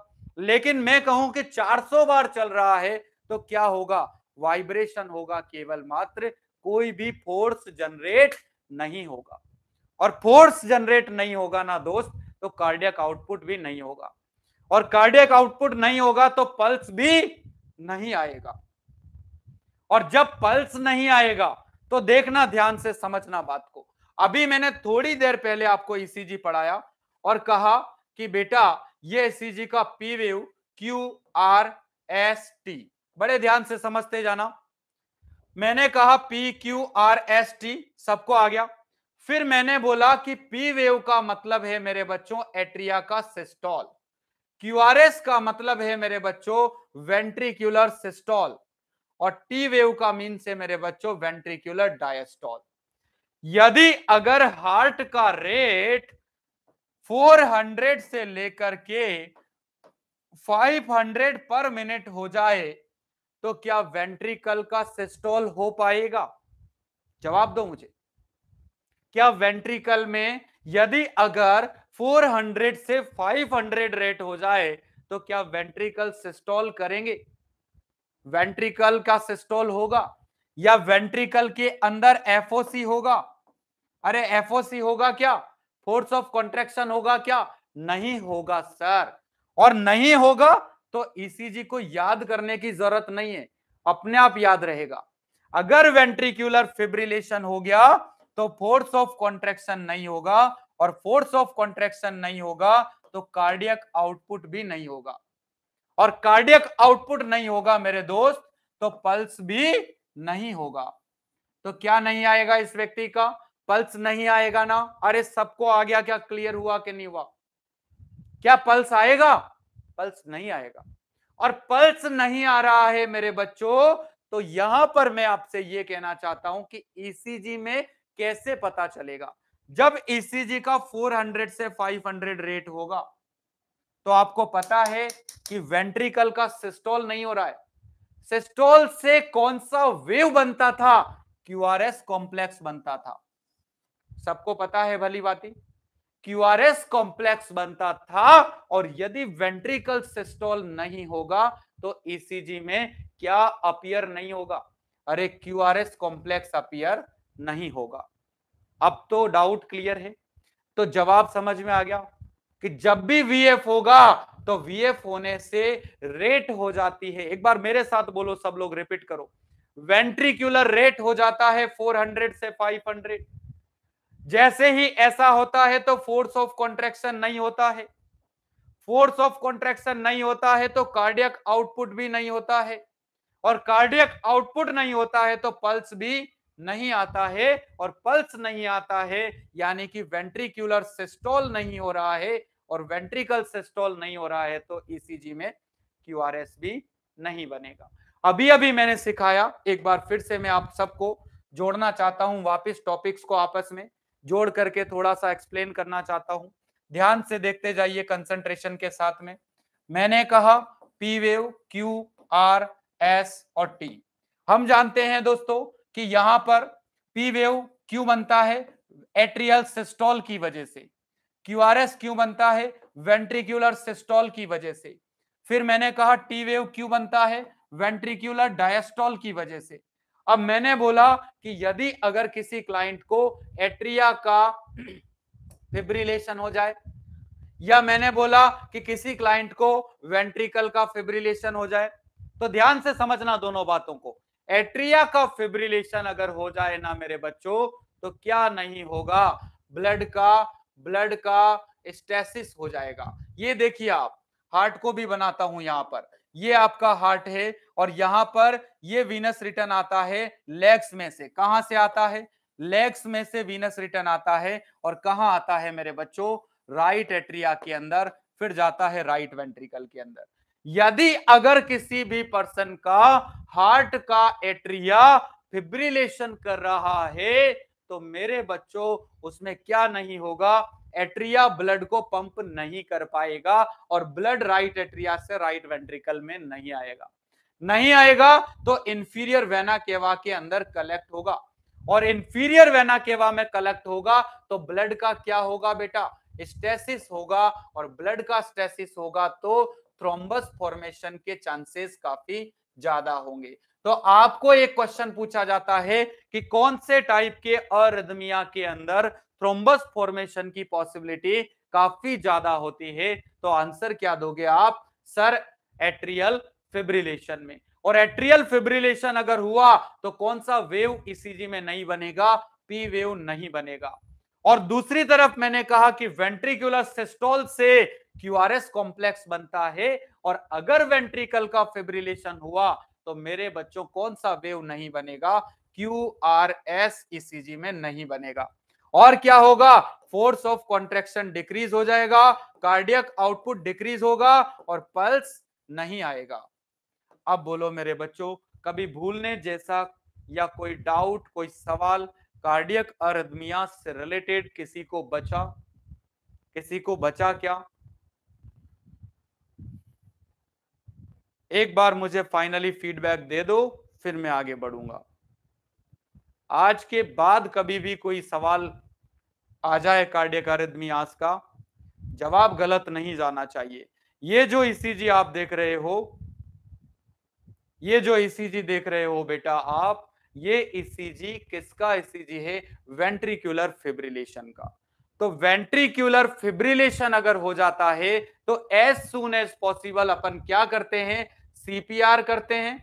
लेकिन मैं कहूं कि चार सौ बार चल रहा है तो क्या होगा वाइब्रेशन होगा केवल मात्र कोई भी फोर्स जनरेट नहीं होगा और फोर्स जनरेट नहीं होगा ना दोस्त तो कार्डियक आउटपुट भी नहीं होगा और कार्डियक आउटपुट नहीं होगा तो पल्स भी नहीं आएगा और जब पल्स नहीं आएगा तो देखना ध्यान से समझना बात को अभी मैंने थोड़ी देर पहले आपको ईसीजी e पढ़ाया और कहा कि बेटा ये ईसीजी e का P wave Q R S T बड़े ध्यान से समझते जाना मैंने कहा P Q R S T सबको आ गया फिर मैंने बोला कि पी वेव का मतलब है मेरे बच्चों एट्रिया का सिस्टॉल एस का मतलब है मेरे बच्चों वेंट्रिक्यूलर सिस्टॉल और टी वेव का मीन से मेरे बच्चों वेंट्रिक्यूलर डायस्टॉल यदि अगर हार्ट का रेट 400 से लेकर के 500 पर मिनट हो जाए तो क्या वेंट्रिकल का सिस्टोल हो पाएगा जवाब दो मुझे क्या वेंट्रिकल में यदि अगर 400 से 500 रेट हो जाए तो क्या वेंट्रिकल सिस्टोल करेंगे वेंट्रिकल का सिस्टोल होगा या वेंट्रिकल के अंदर एफओसी होगा अरे एफओसी होगा क्या फोर्स ऑफ कॉन्ट्रेक्शन होगा क्या नहीं होगा सर और नहीं होगा तो ईसीजी e को याद करने की जरूरत नहीं है अपने आप याद रहेगा अगर वेंट्रिक्यूलर फिब्रिलेशन हो गया तो फोर्स ऑफ कॉन्ट्रेक्शन नहीं होगा और फोर्स ऑफ कॉन्ट्रेक्शन नहीं होगा तो कार्डियक आउटपुट भी नहीं होगा और कार्डियक आउटपुट नहीं होगा मेरे दोस्त तो पल्स भी नहीं होगा तो क्या नहीं आएगा इस व्यक्ति का पल्स नहीं आएगा ना अरे सबको आ गया क्या क्लियर हुआ कि नहीं हुआ क्या पल्स आएगा पल्स नहीं आएगा और पल्स नहीं आ रहा है मेरे बच्चों तो यहां पर मैं आपसे ये कहना चाहता हूं कि ईसीजी e में कैसे पता चलेगा जब ईसीजी e का 400 से 500 रेट होगा तो आपको पता है कि वेंट्रिकल का सिस्टोल नहीं हो रहा है सिस्टोल से कौन सा वेव बनता था क्यूआरएस कॉम्प्लेक्स बनता था सबको पता है भली बाती क्यूआरएस कॉम्प्लेक्स बनता था और यदि वेंट्रिकल सिस्टोल नहीं होगा तो ईसीजी में क्या अपियर नहीं होगा अरे क्यूआरएस कॉम्प्लेक्स अपियर नहीं होगा अब तो डाउट क्लियर है तो जवाब समझ में आ गया कि जब भी वीएफ होगा तो वीएफ होने से रेट हो जाती है एक बार मेरे साथ बोलो सब लोग रिपीट करो वेंट्रिक्यूलर रेट हो जाता है 400 से 500 जैसे ही ऐसा होता है तो फोर्स ऑफ कॉन्ट्रेक्शन नहीं होता है फोर्स ऑफ कॉन्ट्रेक्शन नहीं होता है तो कार्डियक आउटपुट भी नहीं होता है और कार्डियक आउटपुट नहीं होता है तो पल्स भी नहीं आता है और पल्स नहीं आता है यानी कि वेंट्रिक्यूलर सिस्टोल नहीं हो रहा है और वेंट्रिकल सिस्टोल नहीं हो रहा है तो ईसीजी e में क्यू भी नहीं बनेगा अभी अभी मैंने सिखाया एक बार फिर से मैं आप सबको जोड़ना चाहता हूं वापस टॉपिक्स को आपस में जोड़ करके थोड़ा सा एक्सप्लेन करना चाहता हूं ध्यान से देखते जाइए कंसंट्रेशन के साथ में मैंने कहा P wave Q R S और टी हम जानते हैं दोस्तों कि यहां पर पी वेव क्यू बनता है एट्रियल सिस्टोल की वजह से क्यू आर एस क्यू बनता है वेंट्रिक्यूलर सिस्टोल की वजह से फिर मैंने कहा टी वेव क्यू बनता है वेंट्रिक्यूलर डायस्टोल की वजह से अब मैंने बोला कि यदि अगर किसी क्लाइंट को एट्रिया का फिब्रिलेशन हो जाए या मैंने बोला कि किसी क्लाइंट को वेंट्रिकल का फिब्रिलेशन हो जाए तो ध्यान से समझना दोनों बातों को एट्रिया का फिब्रिलेशन अगर हो जाए ना मेरे बच्चों तो क्या नहीं होगा ब्लड का ब्लड का स्टेसिस हो जाएगा ये देखिए आप हार्ट को भी बनाता हूं यहां पर ये आपका हार्ट है और यहां पर ये वीनस रिटर्न आता है लेग्स में से कहां से आता है लेग्स में से वीनस रिटर्न आता है और कहा आता है मेरे बच्चों राइट एट्रिया के अंदर फिर जाता है राइट वेंट्रिकल के अंदर यदि अगर किसी भी पर्सन का हार्ट का एट्रिया फिब्रिलेशन कर रहा है तो मेरे बच्चों उसमें क्या नहीं होगा एट्रिया ब्लड को पंप नहीं कर पाएगा और ब्लड राइट एट्रिया से राइट वेंट्रिकल में नहीं आएगा नहीं आएगा तो इंफीरियर वेना केवा के अंदर कलेक्ट होगा और इंफीरियर वेना केवा में कलेक्ट होगा तो ब्लड का क्या होगा बेटा स्टेसिस होगा और ब्लड का स्टेसिस होगा तो थ्रोम्बस फॉर्मेशन के चांसेस काफी ज्यादा होंगे तो आपको एक क्वेश्चन पूछा जाता है कि कौन से टाइप के अरिदमिया के अंदर थ्रोम्बस फॉर्मेशन की पॉसिबिलिटी काफी ज्यादा होती है तो आंसर क्या दोगे आप सर एट्रियल फिब्रिलेशन में और एट्रियल फिब्रिलेशन अगर हुआ तो कौन सा वेव ईसीजी e में नहीं बनेगा पी वेव नहीं बनेगा और दूसरी तरफ मैंने कहा कि वेंट्रिकुलर सिस्टोल से क्यूआरएस कॉम्प्लेक्स बनता है और अगर वेंट्रिकल का फिब्रिलेशन हुआ तो मेरे बच्चों कौन सा वेव नहीं बनेगा क्यू आर एस ईसीजी में नहीं बनेगा और क्या होगा फोर्स ऑफ कॉन्ट्रेक्शन डिक्रीज हो जाएगा कार्डियक आउटपुट डिक्रीज होगा और पल्स नहीं आएगा अब बोलो मेरे बच्चों कभी भूलने जैसा या कोई डाउट कोई सवाल कार्डियक अरदमिया से रिलेटेड किसी को बचा किसी को बचा क्या एक बार मुझे फाइनली फीडबैक दे दो फिर मैं आगे बढ़ूंगा आज के बाद कभी भी कोई सवाल आ जाए कार्डियक अरदमियास का जवाब गलत नहीं जाना चाहिए ये जो ईसीजी e आप देख रहे हो ये जो ईसीजी e देख रहे हो बेटा आप ये ईसीजी e किसका ईसीजी e है वेंट्रिक्यूलर फिब्रिलेशन का तो वेंट्रिक्यूलर फिब्रिलेशन अगर हो जाता है तो एज सुन एज पॉसिबल अपन क्या करते हैं सीपीआर करते हैं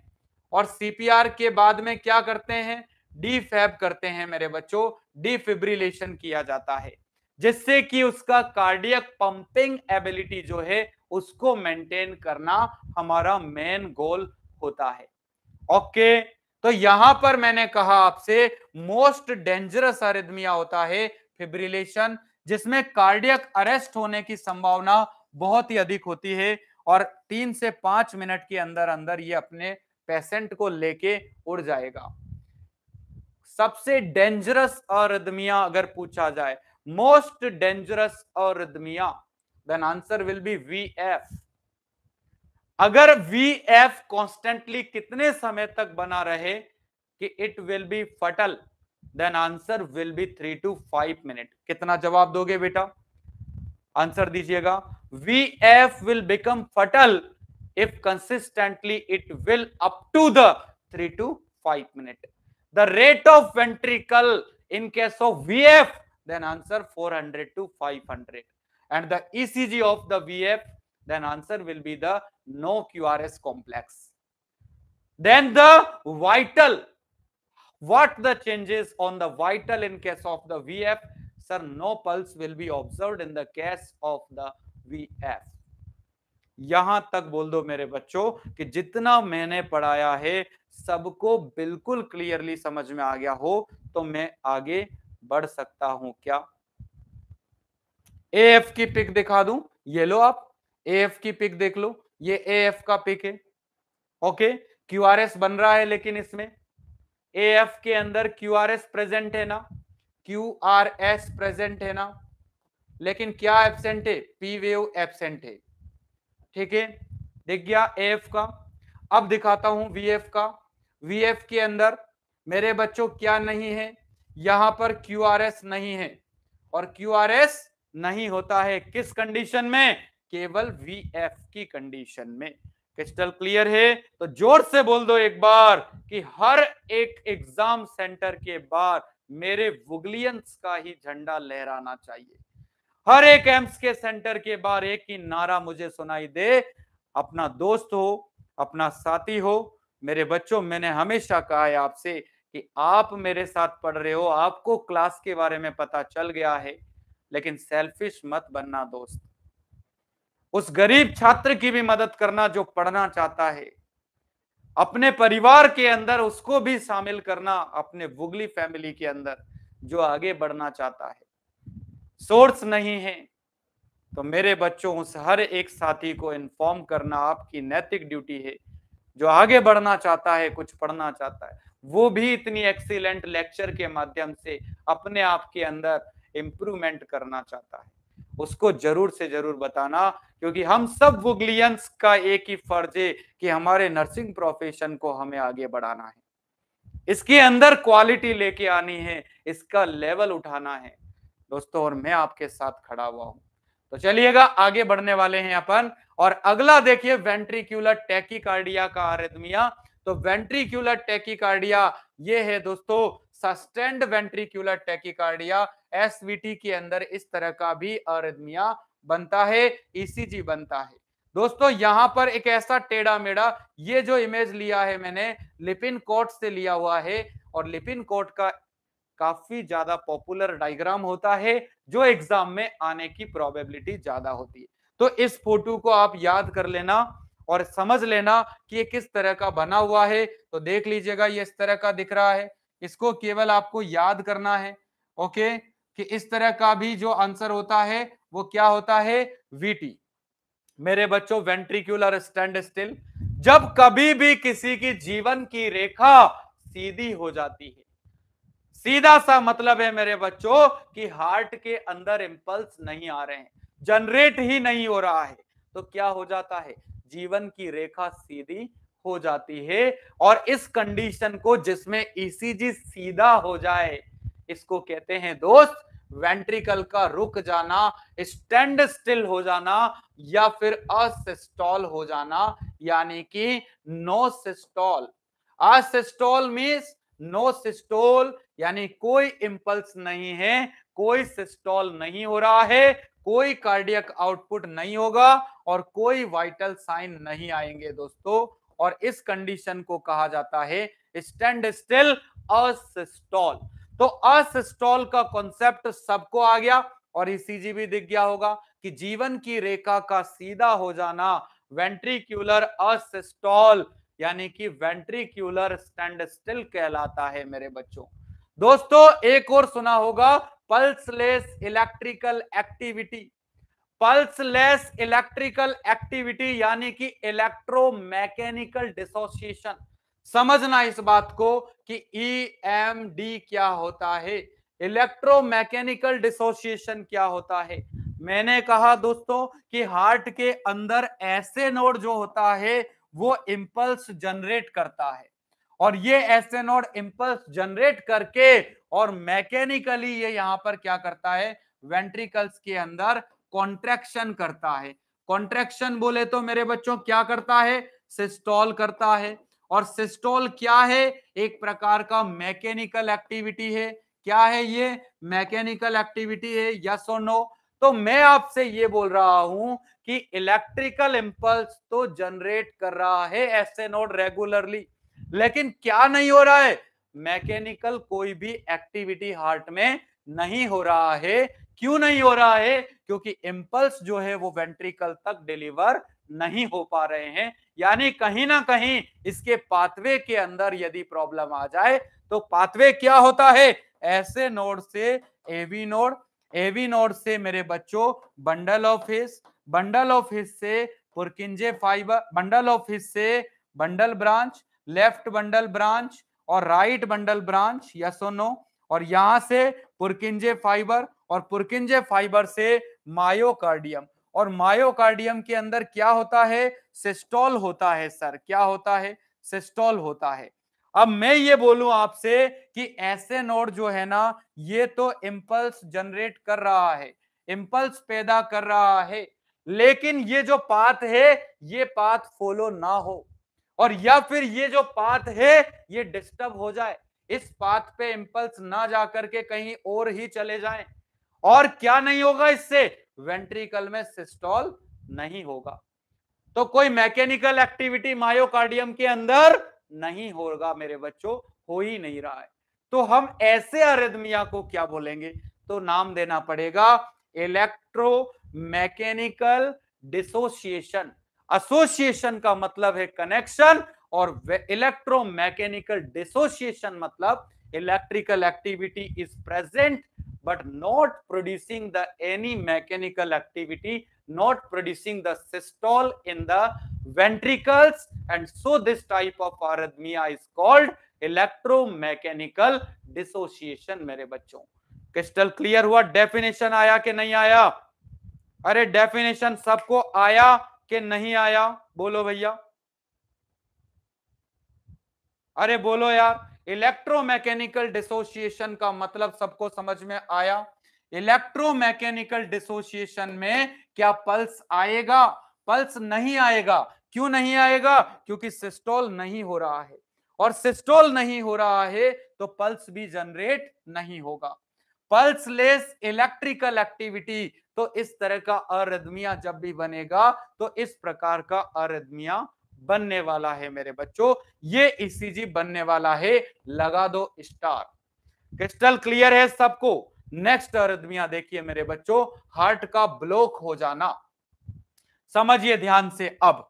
और सीपीआर के बाद में क्या करते हैं डीफेब करते हैं मेरे बच्चों डिफिब्रिलेशन किया जाता है जिससे कि उसका कार्डियक पंपिंग एबिलिटी जो है उसको मेंटेन करना हमारा मेन गोल होता है ओके तो यहां पर मैंने कहा आपसे मोस्ट डेंजरस अरिदमिया होता है फिब्रिलेशन जिसमें कार्डियक अरेस्ट होने की संभावना बहुत ही अधिक होती है और तीन से पांच मिनट के अंदर अंदर ये अपने पेशेंट को लेके उड़ जाएगा सबसे डेंजरस अरिदमिया अगर पूछा जाए most dangerous arrhythmia then answer will be V F अगर वी एफ कॉन्स्टेंटली कितने समय तक बना रहे कि it will be fatal then answer will be three to five minute कितना जवाब दोगे बेटा आंसर दीजिएगा V F will become fatal if consistently it will up to the three to five minute the rate of ventricle in case of V F then answer four then answer 400 to 500 and the of the V F then answer will be the no QRS complex. Then the vital, what the changes on the vital in case of the VF? Sir, no pulse will be observed in the case of the VF. यहां तक बोल दो मेरे बच्चों कि जितना मैंने पढ़ाया है सबको बिल्कुल क्लियरली समझ में आ गया हो तो मैं आगे बढ़ सकता हूं क्या एफ की पिक दिखा दूं ये लो आप एफ की पिक देख लो ये ए एफ का पिक है ओके क्यू आर एस बन रहा है लेकिन इसमें ए एफ के अंदर क्यू आर एस प्रेजेंट है ना क्यू आर एस प्रेजेंट है ना लेकिन क्या एबसेंट है पी वेव एबसेंट है ठीक है देख गया ए एफ का अब दिखाता हूं वी एफ का वी एफ के अंदर मेरे बच्चों क्या नहीं है यहां पर क्यू आर एस नहीं है और क्यू आर एस नहीं होता है किस कंडीशन में केवल वी एफ की कंडीशन में क्रिस्टल क्लियर है तो जोर से बोल दो एक बार कि हर एक एग्जाम सेंटर के बाद मेरे वुगलियंस का ही झंडा लहराना चाहिए हर एक एम्स के सेंटर के बाहर एक ही नारा मुझे सुनाई दे अपना दोस्त हो अपना साथी हो मेरे बच्चों मैंने हमेशा कहा है आपसे कि आप मेरे साथ पढ़ रहे हो आपको क्लास के बारे में पता चल गया है लेकिन सेल्फिश मत बनना दोस्त उस गरीब छात्र की भी मदद करना जो पढ़ना चाहता है अपने परिवार के अंदर उसको भी शामिल करना अपने बुगली फैमिली के अंदर जो आगे बढ़ना चाहता है सोर्स नहीं है तो मेरे बच्चों उस हर एक साथी को इन्फॉर्म करना आपकी नैतिक ड्यूटी है जो आगे बढ़ना चाहता है कुछ पढ़ना चाहता है वो भी इतनी एक्सीलेंट लेक्चर के माध्यम से अपने आप के अंदर इम्प्रूवमेंट करना चाहता है उसको जरूर से जरूर बताना क्योंकि हम सब वुगलियंस का एक ही फर्ज है कि हमारे नर्सिंग प्रोफेशन को हमें आगे बढ़ाना है इसके अंदर क्वालिटी लेके आनी है इसका लेवल उठाना है दोस्तों और मैं आपके साथ खड़ा हुआ हूं तो चलिएगा आगे बढ़ने वाले हैं अपन और अगला देखिए वेंट्रिक्यूलर कार्डिया का आरदमिया तो वेंट्रिक्यूलर कार्डिया ये है दोस्तों सस्टेंड वेंट्रिक्यूलर कार्डिया एस के अंदर इस तरह का भी अरिदमिया बनता है ईसीजी e बनता है दोस्तों यहां पर एक ऐसा टेढ़ा मेढ़ा ये जो इमेज लिया है मैंने लिपिन कोट से लिया हुआ है और लिपिन कोट का काफी ज्यादा पॉपुलर डायग्राम होता है जो एग्जाम में आने की प्रोबेबिलिटी ज्यादा होती है तो इस फोटो को आप याद कर लेना और समझ लेना कि ये किस तरह का बना हुआ है तो देख लीजिएगा ये इस तरह का दिख रहा है इसको केवल आपको याद करना है ओके okay? कि इस तरह का भी जो आंसर होता है वो क्या होता है वीटी मेरे बच्चों वेंट्रिक्यूलर स्टैंड स्टिल जब कभी भी किसी की जीवन की रेखा सीधी हो जाती है सीधा सा मतलब है मेरे बच्चों कि हार्ट के अंदर इम्पल्स नहीं आ रहे हैं जनरेट ही नहीं हो रहा है तो क्या हो जाता है जीवन की रेखा सीधी हो जाती है और इस कंडीशन को जिसमें ईसीजी e सीधा हो जाए इसको कहते हैं दोस्त वेंट्रिकल का रुक जाना स्टैंड स्टिल हो जाना या फिर असिस्टॉल हो जाना यानी कि no systole asystole means no systole यानी कोई इंपल्स नहीं है कोई सिस्टॉल नहीं हो रहा है कोई कार्डियक आउटपुट नहीं होगा और कोई वाइटल साइन नहीं आएंगे दोस्तों और इस कंडीशन को कहा जाता है स्टैंड स्टिल असिस्टॉल तो असिस्टॉल का कॉन्सेप्ट सबको आ गया और इसीजी भी दिख गया होगा कि जीवन की रेखा का सीधा हो जाना वेंट्रिक्यूलर असिस्टॉल यानी कि वेंट्रिक्यूलर स्टैंड स्टिल कहलाता है मेरे बच्चों दोस्तों एक और सुना होगा pulseless electrical activity pulseless electrical activity यानी कि इलेक्ट्रोमैकेनिकल डिसोसिएशन समझना इस बात को कि ई e क्या होता है इलेक्ट्रोमैकेनिकल डिसोसिएशन क्या होता है मैंने कहा दोस्तों कि हार्ट के अंदर ऐसे नोड जो होता है वो इम्पल्स जनरेट करता है और ये ऐसे नोड इम्पल्स जनरेट करके और मैकेनिकली ये यहां पर क्या करता है वेंट्रिकल्स के अंदर कॉन्ट्रेक्शन करता है कॉन्ट्रेक्शन बोले तो मेरे बच्चों क्या करता है सिस्टॉल करता है और सिस्टोल क्या है एक प्रकार का मैकेनिकल एक्टिविटी है क्या है ये मैकेनिकल एक्टिविटी है यस और नो तो मैं आपसे ये बोल रहा हूं कि इलेक्ट्रिकल इंपल्स तो जनरेट कर रहा है ऐसे नोड रेगुलरली लेकिन क्या नहीं हो रहा है मैकेनिकल कोई भी एक्टिविटी हार्ट में नहीं हो रहा है क्यों नहीं हो रहा है क्योंकि इंपल्स जो है वो वेंट्रिकल तक डिलीवर नहीं हो पा रहे हैं यानी कहीं ना कहीं इसके पाथवे के अंदर यदि प्रॉब्लम आ जाए तो पाथवे क्या होता है ऐसे नोड से एवी नोड एवी नोड से मेरे बच्चों bundle of His bundle of His से Purkinje fibre bundle of His से bundle branch left bundle branch और right bundle branch yes or no और यहां से पुरकिंजे फाइबर और पुरकिंजे फाइबर से मायोकार्डियम और मायोकार्डियम के अंदर क्या होता है सिस्टॉल होता है सर क्या होता है सिस्टॉल होता है अब मैं ये बोलूं आपसे कि ऐसे नोड जो है ना ये तो इम्पल्स जनरेट कर रहा है इम्पल्स पैदा कर रहा है लेकिन ये जो पाथ है ये पाथ फॉलो ना हो और या फिर ये जो पाथ है ये डिस्टर्ब हो जाए इस पाथ पे इम्पल्स ना जाकर के कहीं और ही चले जाए और क्या नहीं होगा इससे वेंट्रिकल में सिस्टॉल नहीं होगा तो कोई मैकेनिकल एक्टिविटी मायोकार्डियम के अंदर नहीं होगा मेरे बच्चों हो ही नहीं रहा है तो हम ऐसे अरेदमिया को क्या बोलेंगे तो नाम देना पड़ेगा इलेक्ट्रो मैकेनिकल डिसोसिएशन एसोसिएशन का मतलब है कनेक्शन और इलेक्ट्रो मैकेनिकल डिसोसिएशन मतलब electrical activity is present but not producing the any mechanical activity not producing the systole in the ventricles and so this type of arrhythmia is called electromechanical dissociation मेरे बच्चों crystal clear हुआ definition आया कि नहीं आया अरे definition सबको आया कि नहीं आया बोलो भैया अरे बोलो यार इलेक्ट्रोमैकेनिकल डिसोसिएशन का मतलब सबको समझ में आया इलेक्ट्रोमैकेनिकल डिसोसिएशन में क्या पल्स आएगा पल्स नहीं आएगा क्यों नहीं आएगा क्योंकि सिस्टोल नहीं हो रहा है और सिस्टोल नहीं हो रहा है तो पल्स भी जनरेट नहीं होगा पल्स लेस इलेक्ट्रिकल एक्टिविटी तो इस तरह का अरिदमिया जब भी बनेगा तो इस प्रकार का अरिदमिया बनने वाला है मेरे बच्चों ये ईसीजी e बनने वाला है लगा दो स्टार क्रिस्टल क्लियर है सबको नेक्स्ट अरदमिया देखिए मेरे बच्चों हार्ट का ब्लॉक हो जाना समझिए ध्यान से अब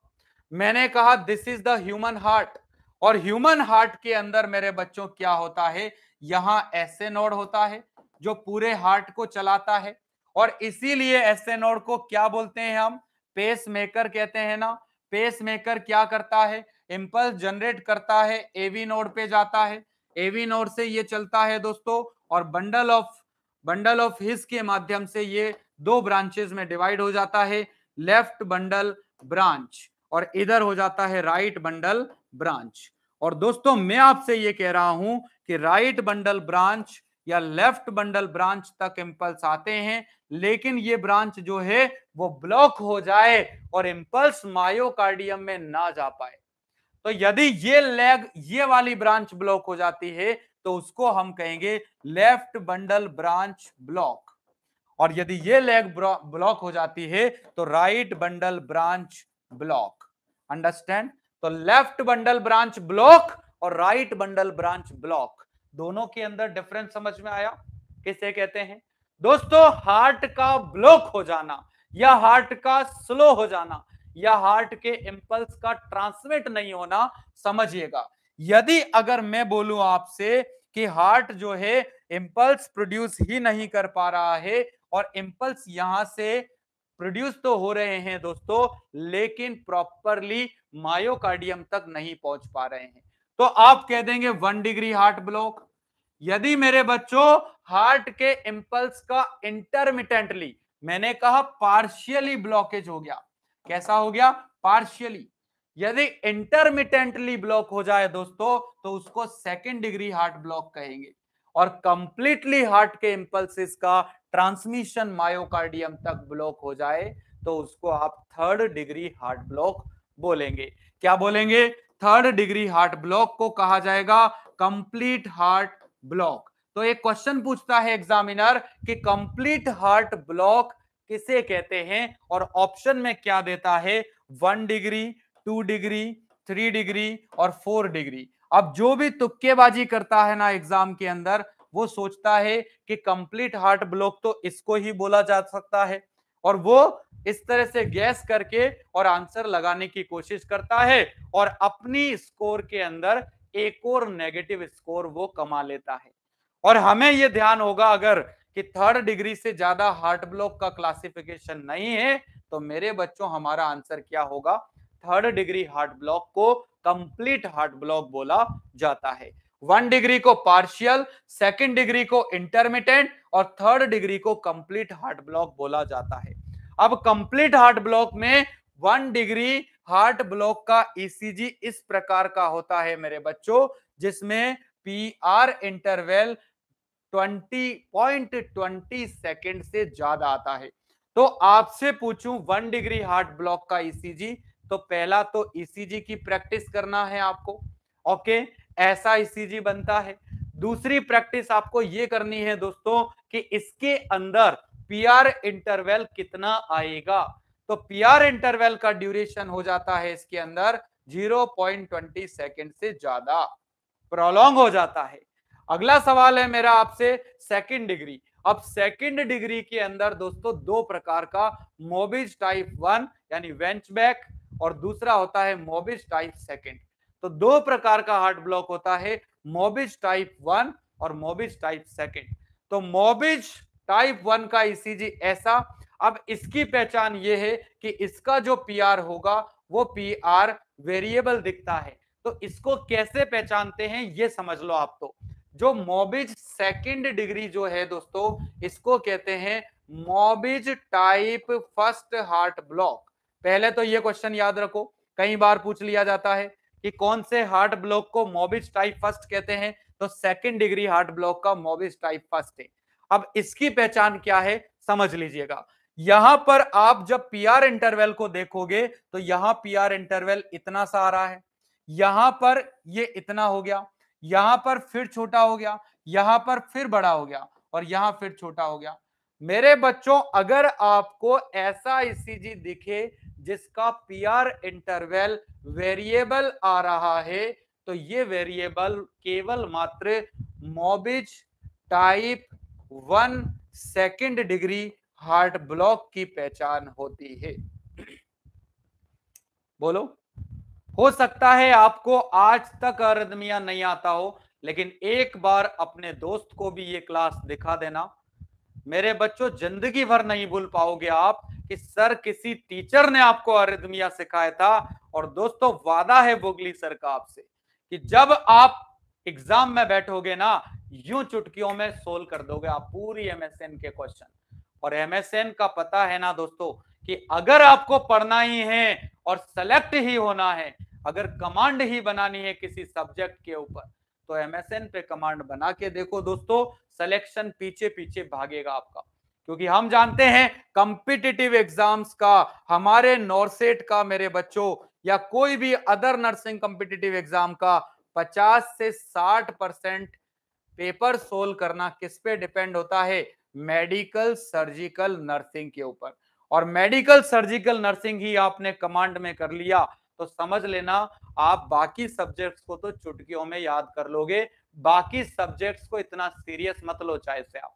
मैंने कहा this is the human heart और ह्यूमन हार्ट के अंदर मेरे बच्चों क्या होता है यहां ऐसे नोड होता है जो पूरे हार्ट को चलाता है और इसीलिए ऐसे नोड को क्या बोलते हैं हम पेस मेकर कहते हैं ना मेकर क्या करता है इम्पल्स जनरेट करता है एवी नोड पे जाता है एवी नोड से ये चलता है दोस्तों और bundle of bundle of His के माध्यम से ये दो ब्रांचेस में डिवाइड हो जाता है लेफ्ट बंडल ब्रांच और इधर हो जाता है राइट बंडल ब्रांच और दोस्तों मैं आपसे ये कह रहा हूं कि राइट बंडल ब्रांच या लेफ्ट बंडल ब्रांच तक इम्पल्स आते हैं लेकिन ये ब्रांच जो है वो ब्लॉक हो जाए और इम्पल्स मायोकार्डियम में ना जा पाए तो यदि ये लेग ये वाली ब्रांच ब्लॉक हो जाती है तो उसको हम कहेंगे लेफ्ट बंडल ब्रांच ब्लॉक और यदि ये लेग ब्लॉक हो जाती है तो right bundle branch block understand तो लेफ्ट बंडल ब्रांच ब्लॉक और राइट बंडल ब्रांच ब्लॉक दोनों के अंदर डिफरेंस समझ में आया किसे कहते हैं दोस्तों हार्ट का ब्लॉक हो जाना या हार्ट का स्लो हो जाना या हार्ट के इम्पल्स का ट्रांसमिट नहीं होना समझिएगा यदि अगर मैं बोलूं आपसे कि हार्ट जो है इम्पल्स प्रोड्यूस ही नहीं कर पा रहा है और इम्पल्स यहां से प्रोड्यूस तो हो रहे हैं दोस्तों लेकिन प्रॉपरली मायोकार्डियम तक नहीं पहुंच पा रहे हैं तो आप कह देंगे वन डिग्री हार्ट ब्लॉक यदि मेरे बच्चों हार्ट के इंपल्स का इंटरमिटेंटली मैंने कहा पार्शियली ब्लॉकेज हो गया कैसा हो गया पार्शियली यदि इंटरमिटेंटली ब्लॉक हो जाए दोस्तों तो उसको सेकेंड डिग्री हार्ट ब्लॉक कहेंगे और कंप्लीटली हार्ट के इंपल्सिस का ट्रांसमिशन मायोकार्डियम तक ब्लॉक हो जाए तो उसको आप थर्ड डिग्री हार्ट ब्लॉक बोलेंगे क्या बोलेंगे थर्ड डिग्री हार्ट ब्लॉक को कहा जाएगा कंप्लीट हार्ट ब्लॉक तो एक क्वेश्चन पूछता है एग्जामिनर कि कंप्लीट हार्ट ब्लॉक किसे कहते हैं और ऑप्शन में क्या देता है one degree two degree three degree और फोर डिग्री अब जो भी तुक्केबाजी करता है ना एग्जाम के अंदर वो सोचता है कि कंप्लीट हार्ट ब्लॉक तो इसको ही बोला जा सकता है और वो इस तरह से गैस करके और आंसर लगाने की कोशिश करता है और अपनी स्कोर के अंदर एक और नेगेटिव स्कोर वो कमा लेता है और हमें ये ध्यान होगा अगर कि थर्ड डिग्री से ज्यादा हार्ट ब्लॉक का क्लासिफिकेशन नहीं है तो मेरे बच्चों हमारा आंसर क्या होगा थर्ड डिग्री हार्ट ब्लॉक को कंप्लीट हार्ट ब्लॉक बोला जाता है वन डिग्री को पार्शियल सेकेंड डिग्री को इंटरमीडिएट और थर्ड डिग्री को कंप्लीट हार्ट ब्लॉक बोला जाता है अब कंप्लीट हार्ट ब्लॉक में वन डिग्री हार्ट ब्लॉक का ईसीजी e इस प्रकार का होता है मेरे बच्चों जिसमें P R interval twenty point twenty second से ज्यादा आता है तो आपसे पूछूं वन डिग्री हार्ट ब्लॉक का ईसीजी e तो पहला तो ईसीजी e की प्रैक्टिस करना है आपको ओके okay? ऐसा ईसीजी बनता है दूसरी प्रैक्टिस आपको ये करनी है दोस्तों कि इसके अंदर पीआर इंटरवल कितना आएगा तो पीआर इंटरवल का ड्यूरेशन हो जाता है इसके अंदर 0.20 सेकंड से ज्यादा प्रोलॉन्ग हो जाता है अगला सवाल है मेरा आपसे सेकंड डिग्री अब सेकंड डिग्री के अंदर दोस्तों दो प्रकार का मोबिज टाइप वन यानी वेंचबैक और दूसरा होता है मोबिज टाइप सेकेंड तो दो प्रकार का हार्ट ब्लॉक होता है मोबिज टाइप वन और मोबिज टाइप सेकेंड तो मोबिज टाइप वन का ईसीजी e ऐसा अब इसकी पहचान ये है कि इसका जो पीआर होगा वो पीआर वेरिएबल दिखता है तो इसको कैसे पहचानते हैं ये समझ लो आप तो जो मोबिज सेकेंड डिग्री जो है दोस्तों इसको कहते हैं Mobitz type first heart block पहले तो ये क्वेश्चन याद रखो कई बार पूछ लिया जाता है कि कौन से हार्ट ब्लॉक को मोबिस टाइप फर्स्ट कहते हैं तो सेकेंड डिग्री हार्ट ब्लॉक का मोबिस टाइप फर्स्ट है अब इसकी पहचान क्या है समझ लीजिएगा यहां पर आप जब पीआर इंटरवल को देखोगे तो यहां पीआर इंटरवल इतना सा आ रहा है यहां पर ये इतना हो गया यहां पर फिर छोटा हो गया यहां पर फिर बड़ा हो गया और यहां फिर छोटा हो गया मेरे बच्चों अगर आपको ऐसा ईसीजी e दिखे जिसका आर इंटरवेल वेरिएबल आ रहा है तो ये वेरिएबल केवल मात्र Mobitz type one second degree heart block की पहचान होती है बोलो हो सकता है आपको आज तक अरदमिया नहीं आता हो लेकिन एक बार अपने दोस्त को भी ये क्लास दिखा देना मेरे बच्चों जिंदगी भर नहीं भूल पाओगे आप कि सर किसी टीचर ने आपको अरिदमिया सिखाया था और दोस्तों वादा है बोगली सर का आपसे कि जब आप एग्जाम में बैठोगे ना यूं चुटकियों में सोल्व कर दोगे आप पूरी एमएसएन के क्वेश्चन और एमएसएन का पता है ना दोस्तों कि अगर आपको पढ़ना ही है और सेलेक्ट ही होना है अगर कमांड ही बनानी है किसी सब्जेक्ट के ऊपर तो एमएसएन पे कमांड बना के देखो दोस्तों सिलेक्शन पीछे पीछे भागेगा आपका क्योंकि हम जानते हैं कंपिटिटिव एग्जाम्स का हमारे नॉर्सेट का मेरे बच्चों या कोई भी अदर नर्सिंग कंपिटिटिव एग्जाम का 50 से 60 परसेंट पेपर सोल्व करना किस पे डिपेंड होता है मेडिकल सर्जिकल नर्सिंग के ऊपर और मेडिकल सर्जिकल नर्सिंग ही आपने कमांड में कर लिया तो समझ लेना आप बाकी सब्जेक्ट्स को तो चुटकियों में याद कर लोगे बाकी सब्जेक्ट्स को इतना सीरियस मत लो चाहे से आप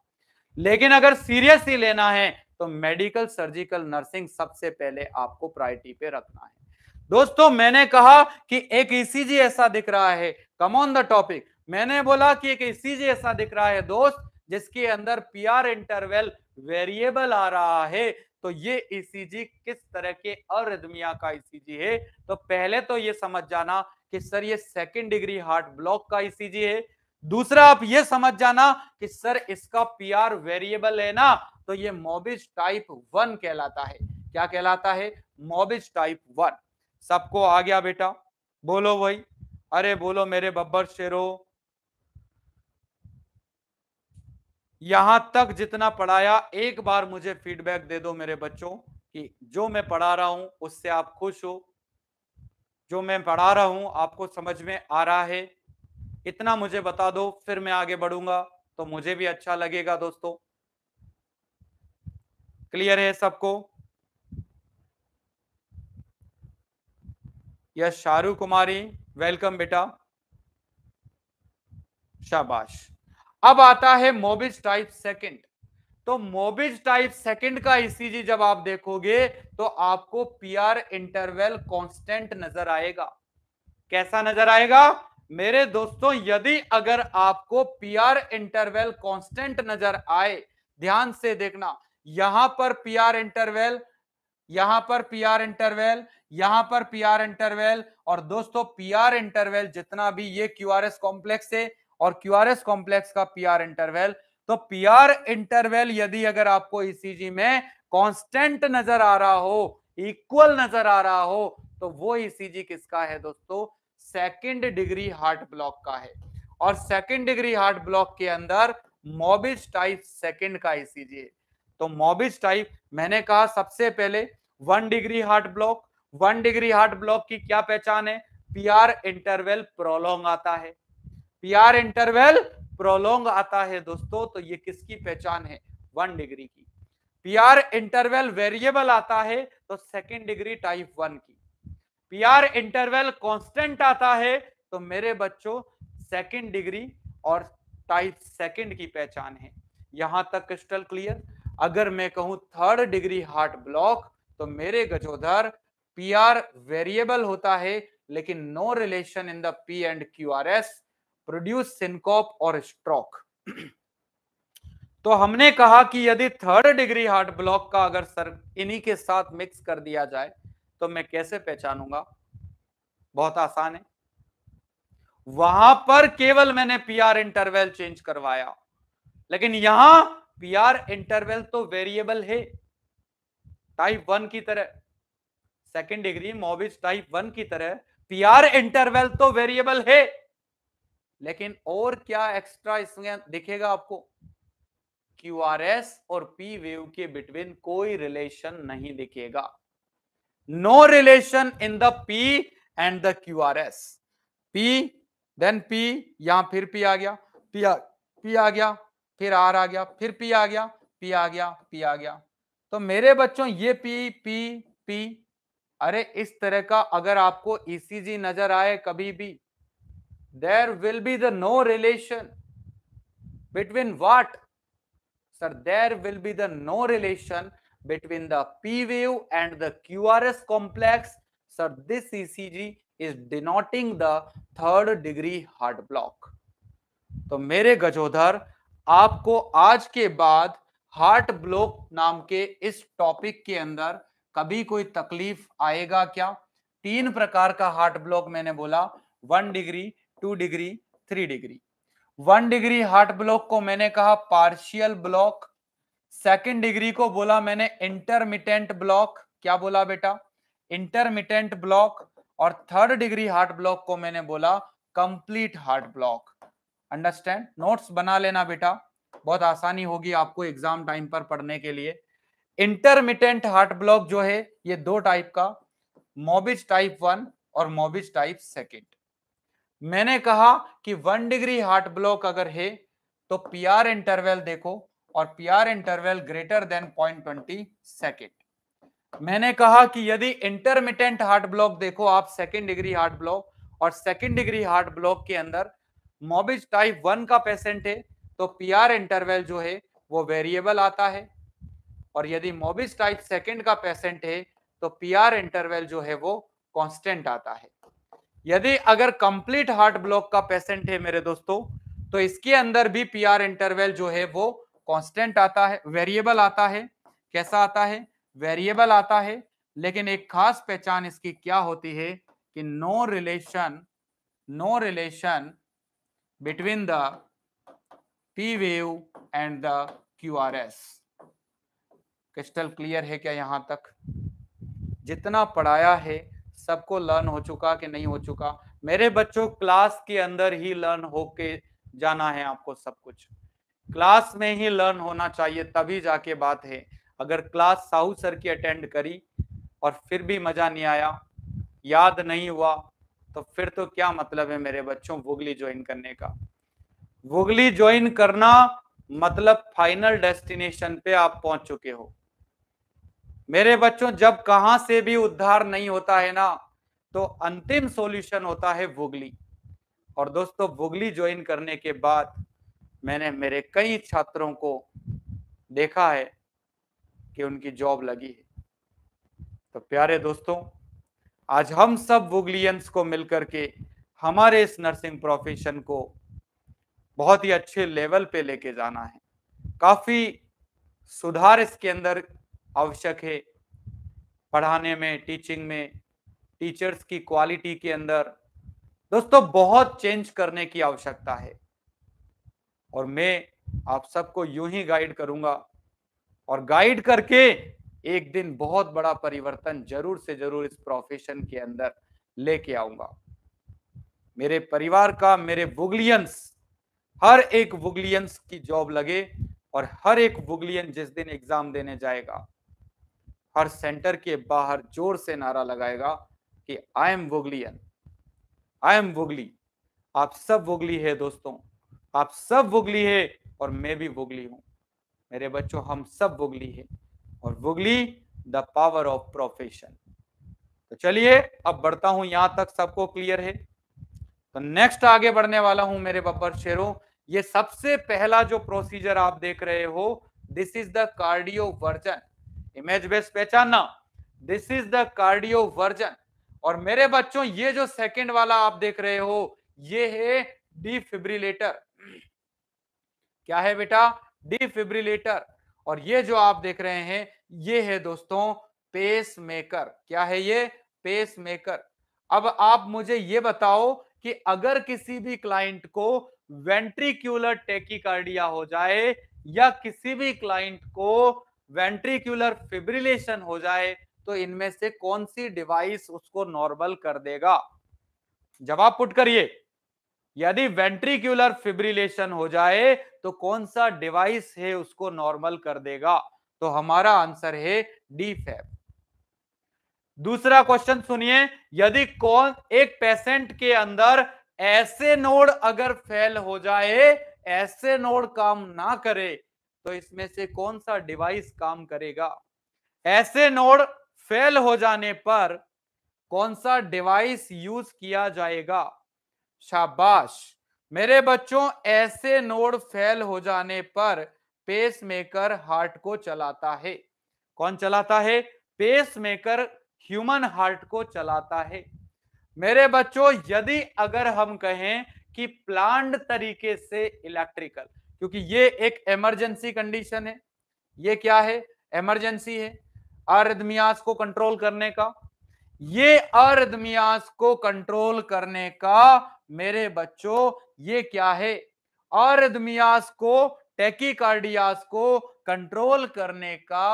लेकिन अगर सीरियस ही लेना है तो मेडिकल सर्जिकल नर्सिंग सबसे पहले आपको प्रायोरिटी पे रखना है दोस्तों मैंने कहा कि एक ईसीजी e ऐसा दिख रहा है कम ऑन द टॉपिक मैंने बोला कि एक ईसीजी e ऐसा दिख रहा है दोस्त जिसके अंदर पीआर इंटरवल वेरिएबल आ रहा है तो ये ईसीजी e किस तरह के अरिदमिया का ईसीजी e है तो पहले तो ये समझ जाना कि सर ये सेकेंड डिग्री हार्ट ब्लॉक का ईसीजी e है दूसरा आप ये समझ जाना कि सर इसका पीआर वेरिएबल है ना तो ये मोबिज टाइप वन कहलाता है क्या कहलाता है मोबिज टाइप वन सबको आ गया बेटा बोलो भाई अरे बोलो मेरे बब्बर शेरो यहां तक जितना पढ़ाया एक बार मुझे फीडबैक दे दो मेरे बच्चों कि जो मैं पढ़ा रहा हूं उससे आप खुश हो जो मैं पढ़ा रहा हूं आपको समझ में आ रहा है इतना मुझे बता दो फिर मैं आगे बढ़ूंगा तो मुझे भी अच्छा लगेगा दोस्तों क्लियर है सबको यस शाहरुख कुमारी वेलकम बेटा शाबाश अब आता है मोबिज टाइप सेकंड तो मोबिज टाइप सेकंड का ईसीजी e जब आप देखोगे तो आपको पीआर इंटरवल कांस्टेंट नजर आएगा कैसा नजर आएगा मेरे दोस्तों यदि अगर आपको पीआर इंटरवल कांस्टेंट नजर आए ध्यान से देखना यहां पर पीआर इंटरवल यहां पर पीआर इंटरवल यहां पर पीआर इंटरवल और दोस्तों पीआर इंटरवल जितना भी ये क्यूआरएस कॉम्प्लेक्स है और क्यू आर एस कॉम्प्लेक्स का पी आर इंटरवेल तो पी आर इंटरवेल यदि अगर आपको ईसीजी e में कांस्टेंट नजर आ रहा हो इक्वल नजर आ रहा हो तो वो ईसीजी e किसका है दोस्तों सेकंड डिग्री हार्ट ब्लॉक का है और सेकंड डिग्री हार्ट ब्लॉक के अंदर मोबिज टाइप सेकंड का ईसीजी e है तो मोबिज टाइप मैंने कहा सबसे पहले one degree heart block one degree heart block की क्या पहचान है पीआर इंटरवेल प्रोलोंग आता है पीआर इंटरवल प्रोलोंग आता है दोस्तों तो ये किसकी पहचान है वन डिग्री की पीआर इंटरवल वेरिएबल आता है तो सेकेंड डिग्री टाइप वन की पीआर इंटरवल कांस्टेंट आता है तो मेरे बच्चों सेकेंड डिग्री और टाइप सेकेंड की पहचान है यहां तक क्रिस्टल क्लियर अगर मैं कहूं थर्ड डिग्री हार्ट ब्लॉक तो मेरे गजोधर पीआर वेरिएबल होता है लेकिन no relation in the P and Q R S produce syncope और स्ट्रोक तो हमने कहा कि यदि थर्ड डिग्री हार्ट ब्लॉक का अगर सर इन्हीं के साथ मिक्स कर दिया जाए तो मैं कैसे पहचानूंगा बहुत आसान है वहां पर केवल मैंने पीआर इंटरवल चेंज करवाया लेकिन यहां पीआर इंटरवल तो वेरिएबल है टाइप वन की तरह second degree Mobitz type one की तरह पीआर इंटरवल तो वेरिएबल है लेकिन और क्या एक्स्ट्रा इसमें दिखेगा आपको क्यू आर एस और पी वेव के बिटवीन कोई रिलेशन नहीं दिखेगा no relation in the P and the Q R S P then P यहां फिर पी आ गया पी आ, पी आ गया फिर आर आ गया फिर पी आ गया पी आ गया पी आ गया तो मेरे बच्चों ये पी पी पी अरे इस तरह का अगर आपको ईसीजी e नजर आए कभी भी there will be the no relation between what sir there will be the no relation between the p wave and the qrs complex sir this ecg is denoting the third degree heart block तो मेरे गजोधर आपको आज के बाद heart block नाम के इस topic के अंदर कभी कोई तकलीफ आएगा क्या तीन प्रकार का हार्ट ब्लॉक मैंने बोला one degree two degree three degree one degree heart block को मैंने कहा पार्शियल ब्लॉक सेकेंड डिग्री को बोला मैंने इंटरमिटेंट ब्लॉक क्या बोला बेटा इंटरमिटेंट ब्लॉक और थर्ड डिग्री हार्ट ब्लॉक को मैंने बोला complete heart block understand notes बना लेना बेटा बहुत आसानी होगी आपको एग्जाम टाइम पर पढ़ने के लिए इंटरमिटेंट हार्ट ब्लॉक जो है ये दो टाइप का मोबिज टाइप वन और मोबिज टाइप सेकेंड मैंने कहा कि वन डिग्री हार्ट ब्लॉक अगर है तो पी आर इंटरवेल देखो और P R interval greater than point twenty second मैंने कहा कि यदि इंटरमिटेंट हार्ट ब्लॉक देखो आप सेकेंड डिग्री हार्ट ब्लॉक और सेकेंड डिग्री हार्ट ब्लॉक के अंदर मोबिज टाइप वन का पेशेंट है तो पी आर इंटरवेल जो है वो वेरिएबल आता है और यदि मोबिज टाइप सेकेंड का पेशेंट है तो पी आर इंटरवेल जो है वो कॉन्स्टेंट आता है यदि अगर कंप्लीट हार्ट ब्लॉक का पेशेंट है मेरे दोस्तों तो इसके अंदर भी पीआर इंटरवल जो है वो कांस्टेंट आता है वेरिएबल आता है कैसा आता है वेरिएबल आता है लेकिन एक खास पहचान इसकी क्या होती है कि no relation no relation between the P wave and the Q R S crystal clear है क्या यहां तक जितना पढ़ाया है सबको लर्न हो चुका कि नहीं हो चुका मेरे बच्चों क्लास के अंदर ही लर्न होके जाना है आपको सब कुछ क्लास में ही लर्न होना चाहिए तभी जाके बात है अगर क्लास साहू सर की अटेंड करी और फिर भी मजा नहीं आया याद नहीं हुआ तो फिर तो क्या मतलब है मेरे बच्चों वुगली ज्वाइन करने का वुगली ज्वाइन करना मतलब फाइनल डेस्टिनेशन पे आप पहुंच चुके हो मेरे बच्चों जब कहां से भी उद्धार नहीं होता है ना तो अंतिम सॉल्यूशन होता है वुगली और दोस्तों वुगली ज्वाइन करने के बाद मैंने मेरे कई छात्रों को देखा है कि उनकी जॉब लगी है तो प्यारे दोस्तों आज हम सब वुगलियंस को मिलकर के हमारे इस नर्सिंग प्रोफेशन को बहुत ही अच्छे लेवल पे लेके जाना है काफी सुधार इसके अंदर आवश्यक है पढ़ाने में टीचिंग में टीचर्स की क्वालिटी के अंदर दोस्तों बहुत चेंज करने की आवश्यकता है और मैं आप सबको यूं ही गाइड करूंगा और गाइड करके एक दिन बहुत बड़ा परिवर्तन जरूर से जरूर इस प्रोफेशन के अंदर लेके आऊंगा मेरे परिवार का मेरे बुगलियंस हर एक बुगलियंस की जॉब लगे और हर एक बुगलियन जिस दिन एग्जाम देने जाएगा हर सेंटर के बाहर जोर से नारा लगाएगा कि आई एम वोगलियन आई एम वोगली आप सब वोगली है दोस्तों आप सब वोगली है और मैं भी वोगली हूं मेरे बच्चों हम सब वोगली है और वोगली द पावर ऑफ प्रोफेशन तो चलिए अब बढ़ता हूं यहां तक सबको क्लियर है तो नेक्स्ट आगे बढ़ने वाला हूं मेरे बपर शेरों ये सबसे पहला जो प्रोसीजर आप देख रहे हो this is the cardioversion image base पहचानना this is the cardioversion और मेरे बच्चों ये जो सेकंड वाला आप देख रहे हो ये है डिफिब्रिलेटर क्या है बेटा डिफिब्रिलेटर और ये जो आप देख रहे हैं ये है दोस्तों पेस मेकर क्या है ये पेस मेकर अब आप मुझे ये बताओ कि अगर किसी भी क्लाइंट को वेंट्रिक्यूलर टेकिकार्डिया हो जाए या किसी भी क्लाइंट को वेंट्रिकुलर फिब्रिलेशन हो जाए तो इनमें से कौन सी डिवाइस उसको नॉर्मल कर देगा जवाब पुट करिए यदि वेंट्रिक्यूलर फिब्रिलेशन हो जाए तो कौन सा डिवाइस है उसको नॉर्मल कर देगा तो हमारा आंसर है डी फैब दूसरा क्वेश्चन सुनिए यदि कौन एक पेशेंट के अंदर ऐसे नोड अगर फेल हो जाए ऐसे नोड काम ना करे तो इसमें से कौन सा डिवाइस काम करेगा ऐसे नोड फेल हो जाने पर कौन सा डिवाइस यूज किया जाएगा शाबाश मेरे बच्चों ऐसे नोड फेल हो जाने पर पेस मेकर हार्ट को चलाता है कौन चलाता है पेस मेकर ह्यूमन हार्ट को चलाता है मेरे बच्चों यदि अगर हम कहें कि प्लांट तरीके से इलेक्ट्रिकल क्योंकि ये एक इमरजेंसी कंडीशन है ये क्या है इमरजेंसी है अरदमियास को कंट्रोल करने का ये अरदमियास को कंट्रोल करने का मेरे बच्चों ये क्या है अरदमियास को टेकिकार्डियास को कंट्रोल करने का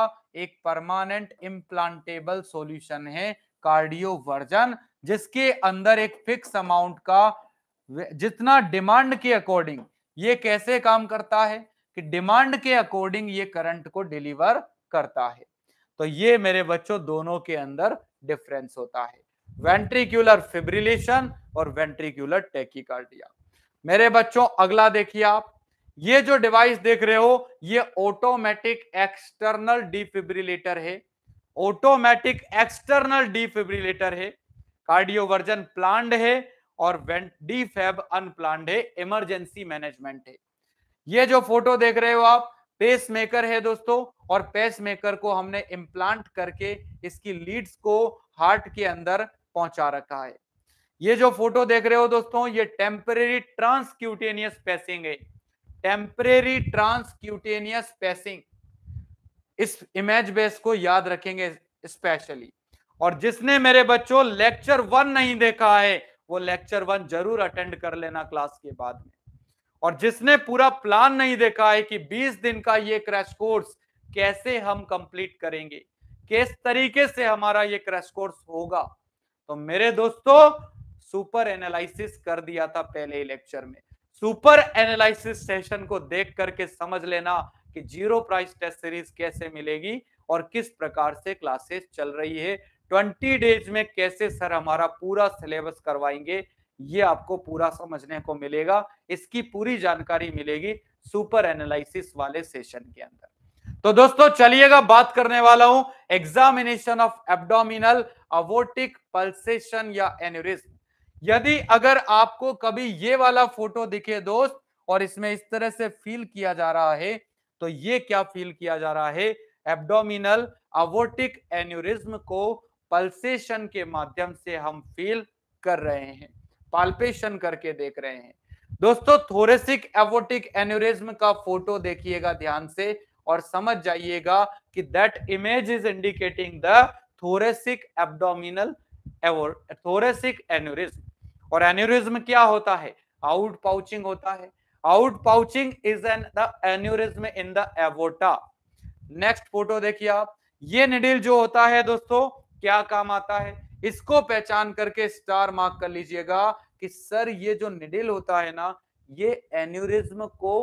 एक परमानेंट इम्प्लांटेबल सॉल्यूशन है कार्डियो वर्जन जिसके अंदर एक फिक्स अमाउंट का जितना डिमांड के अकॉर्डिंग ये कैसे काम करता है कि डिमांड के अकॉर्डिंग ये करंट को डिलीवर करता है तो ये मेरे बच्चों दोनों के अंदर डिफरेंस होता है वेंट्रिक्यूलर फिब्रिलेशन और वेंट्रिक्यूलर टेकिकार्डिया मेरे बच्चों अगला देखिए आप ये जो डिवाइस देख रहे हो ये ऑटोमेटिक एक्सटर्नल डिफिब्रिलेटर है ऑटोमेटिक एक्सटर्नल डिफिब्रिलेटर है कार्डियोवर्जन प्लांट है और वेंट डी फैब अनप्लान्ड है इमरजेंसी मैनेजमेंट है ये जो फोटो देख रहे हो आप पेस मेकर है दोस्तों और पेस मेकर को हमने इम्प्लांट करके इसकी लीड्स को हार्ट के अंदर पहुंचा रखा है ये जो फोटो देख रहे हो दोस्तों ये टेम्परेरी ट्रांसक्यूटेनियस पैसिंग है टेम्परेरी ट्रांसक्यूटेनियस पैसिंग इस इमेज बेस को याद रखेंगे स्पेशली और जिसने मेरे बच्चों लेक्चर वन नहीं देखा है वो लेक्चर वन जरूर अटेंड कर लेना क्लास के बाद में और जिसने पूरा प्लान नहीं देखा है कि 20 दिन का ये क्रैश कोर्स कैसे हम कंप्लीट करेंगे किस तरीके से हमारा ये क्रैश कोर्स होगा तो मेरे दोस्तों सुपर एनालिसिस कर दिया था पहले ही लेक्चर में सुपर एनालिसिस सेशन को देख करके समझ लेना कि जीरो प्राइस टेस्ट सीरीज कैसे मिलेगी और किस प्रकार से क्लासेस चल रही है ट्वेंटी डेज में कैसे सर हमारा पूरा सिलेबस करवाएंगे ये आपको पूरा समझने को मिलेगा इसकी पूरी जानकारी मिलेगी सुपर एनालिसिस वाले सेशन के अंदर तो दोस्तों चलिएगा बात करने वाला हूं examination of abdominal aortic pulsation या एन्यूरिज्म यदि अगर आपको कभी ये वाला फोटो दिखे दोस्त और इसमें इस तरह से फील किया जा रहा है तो ये क्या फील किया जा रहा है एब्डोमिनल अवोटिक एन्यूरिज्म को पल्सेशन के माध्यम से हम फील कर रहे हैं पाल्पेशन करके देख रहे हैं दोस्तों थोरेसिक एवोटिक एन्यूरिज्म का फोटो देखिएगा ध्यान से और समझ जाइएगा कि that image is indicating the thoracic abdominal thoracic aneurysm और एन्यूरिज्म क्या होता है आउट पाउचिंग होता है out pouching is an the aneurysm in the aorta next photo देखिए आप ये निडिल जो होता है दोस्तों क्या काम आता है इसको पहचान करके स्टार मार्क कर लीजिएगा कि सर ये जो निडिल होता है ना ये एन्यूरिज्म को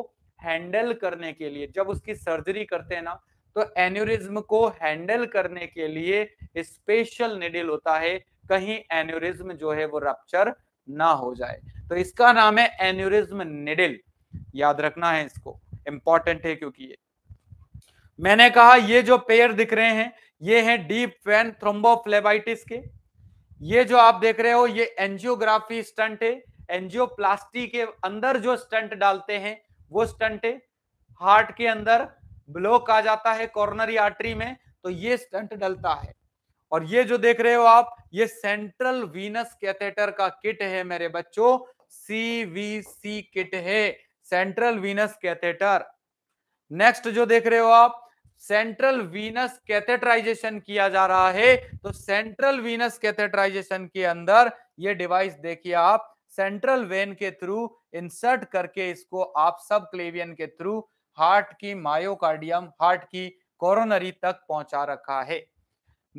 हैंडल करने के लिए जब उसकी सर्जरी करते हैं ना तो एन्यूरिज्म को हैंडल करने के लिए स्पेशल निडिल होता है कहीं एन्यूरिज्म जो है वो रप्चर ना हो जाए तो इसका नाम है एन्यूरिज्म निडिल याद रखना है इसको इंपॉर्टेंट है क्योंकि ये मैंने कहा ये जो पेयर दिख रहे हैं ये है डीप वेन थ्रोम्बोफ्लेबाइटिस के ये जो आप देख रहे हो ये एंजियोग्राफी स्टंट है एंजियोप्लास्टी के अंदर जो स्टंट डालते हैं वो स्टंट है हार्ट के अंदर ब्लॉक आ जाता है कॉर्नरी आर्टरी में तो ये स्टंट डलता है और ये जो देख रहे हो आप ये सेंट्रल वीनस कैथेटर का किट है मेरे बच्चों सीवीसी किट है सेंट्रल वीनस कैथेटर नेक्स्ट जो देख रहे हो आप सेंट्रल वीनस कैथेटराइजेशन किया जा रहा है तो सेंट्रल वीनस कैथेटराइजेशन के अंदर ये डिवाइस देखिए आप सेंट्रल वेन के थ्रू इंसर्ट करके इसको आप सब क्लेवियन के थ्रू हार्ट की मायोकार्डियम हार्ट की कोरोनरी तक पहुंचा रखा है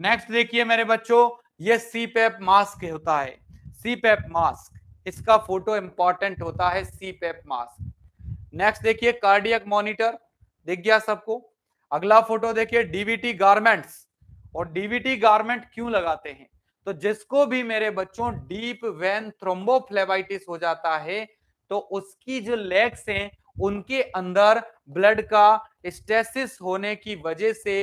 नेक्स्ट देखिए मेरे बच्चों ये सी पैप e मास्क होता है सी पैप e मास्क इसका फोटो इंपॉर्टेंट होता है C PAP e mask next देखिए कार्डियक मॉनिटर दिख गया सबको अगला फोटो देखिए डीवीटी गारमेंट्स और डीवीटी गारमेंट क्यों लगाते हैं तो जिसको भी मेरे बच्चों डीप वेन थ्रोम्बोफ्लेबाइटिस हो जाता है तो उसकी जो लेग्स हैं उनके अंदर ब्लड का स्टेसिस होने की वजह से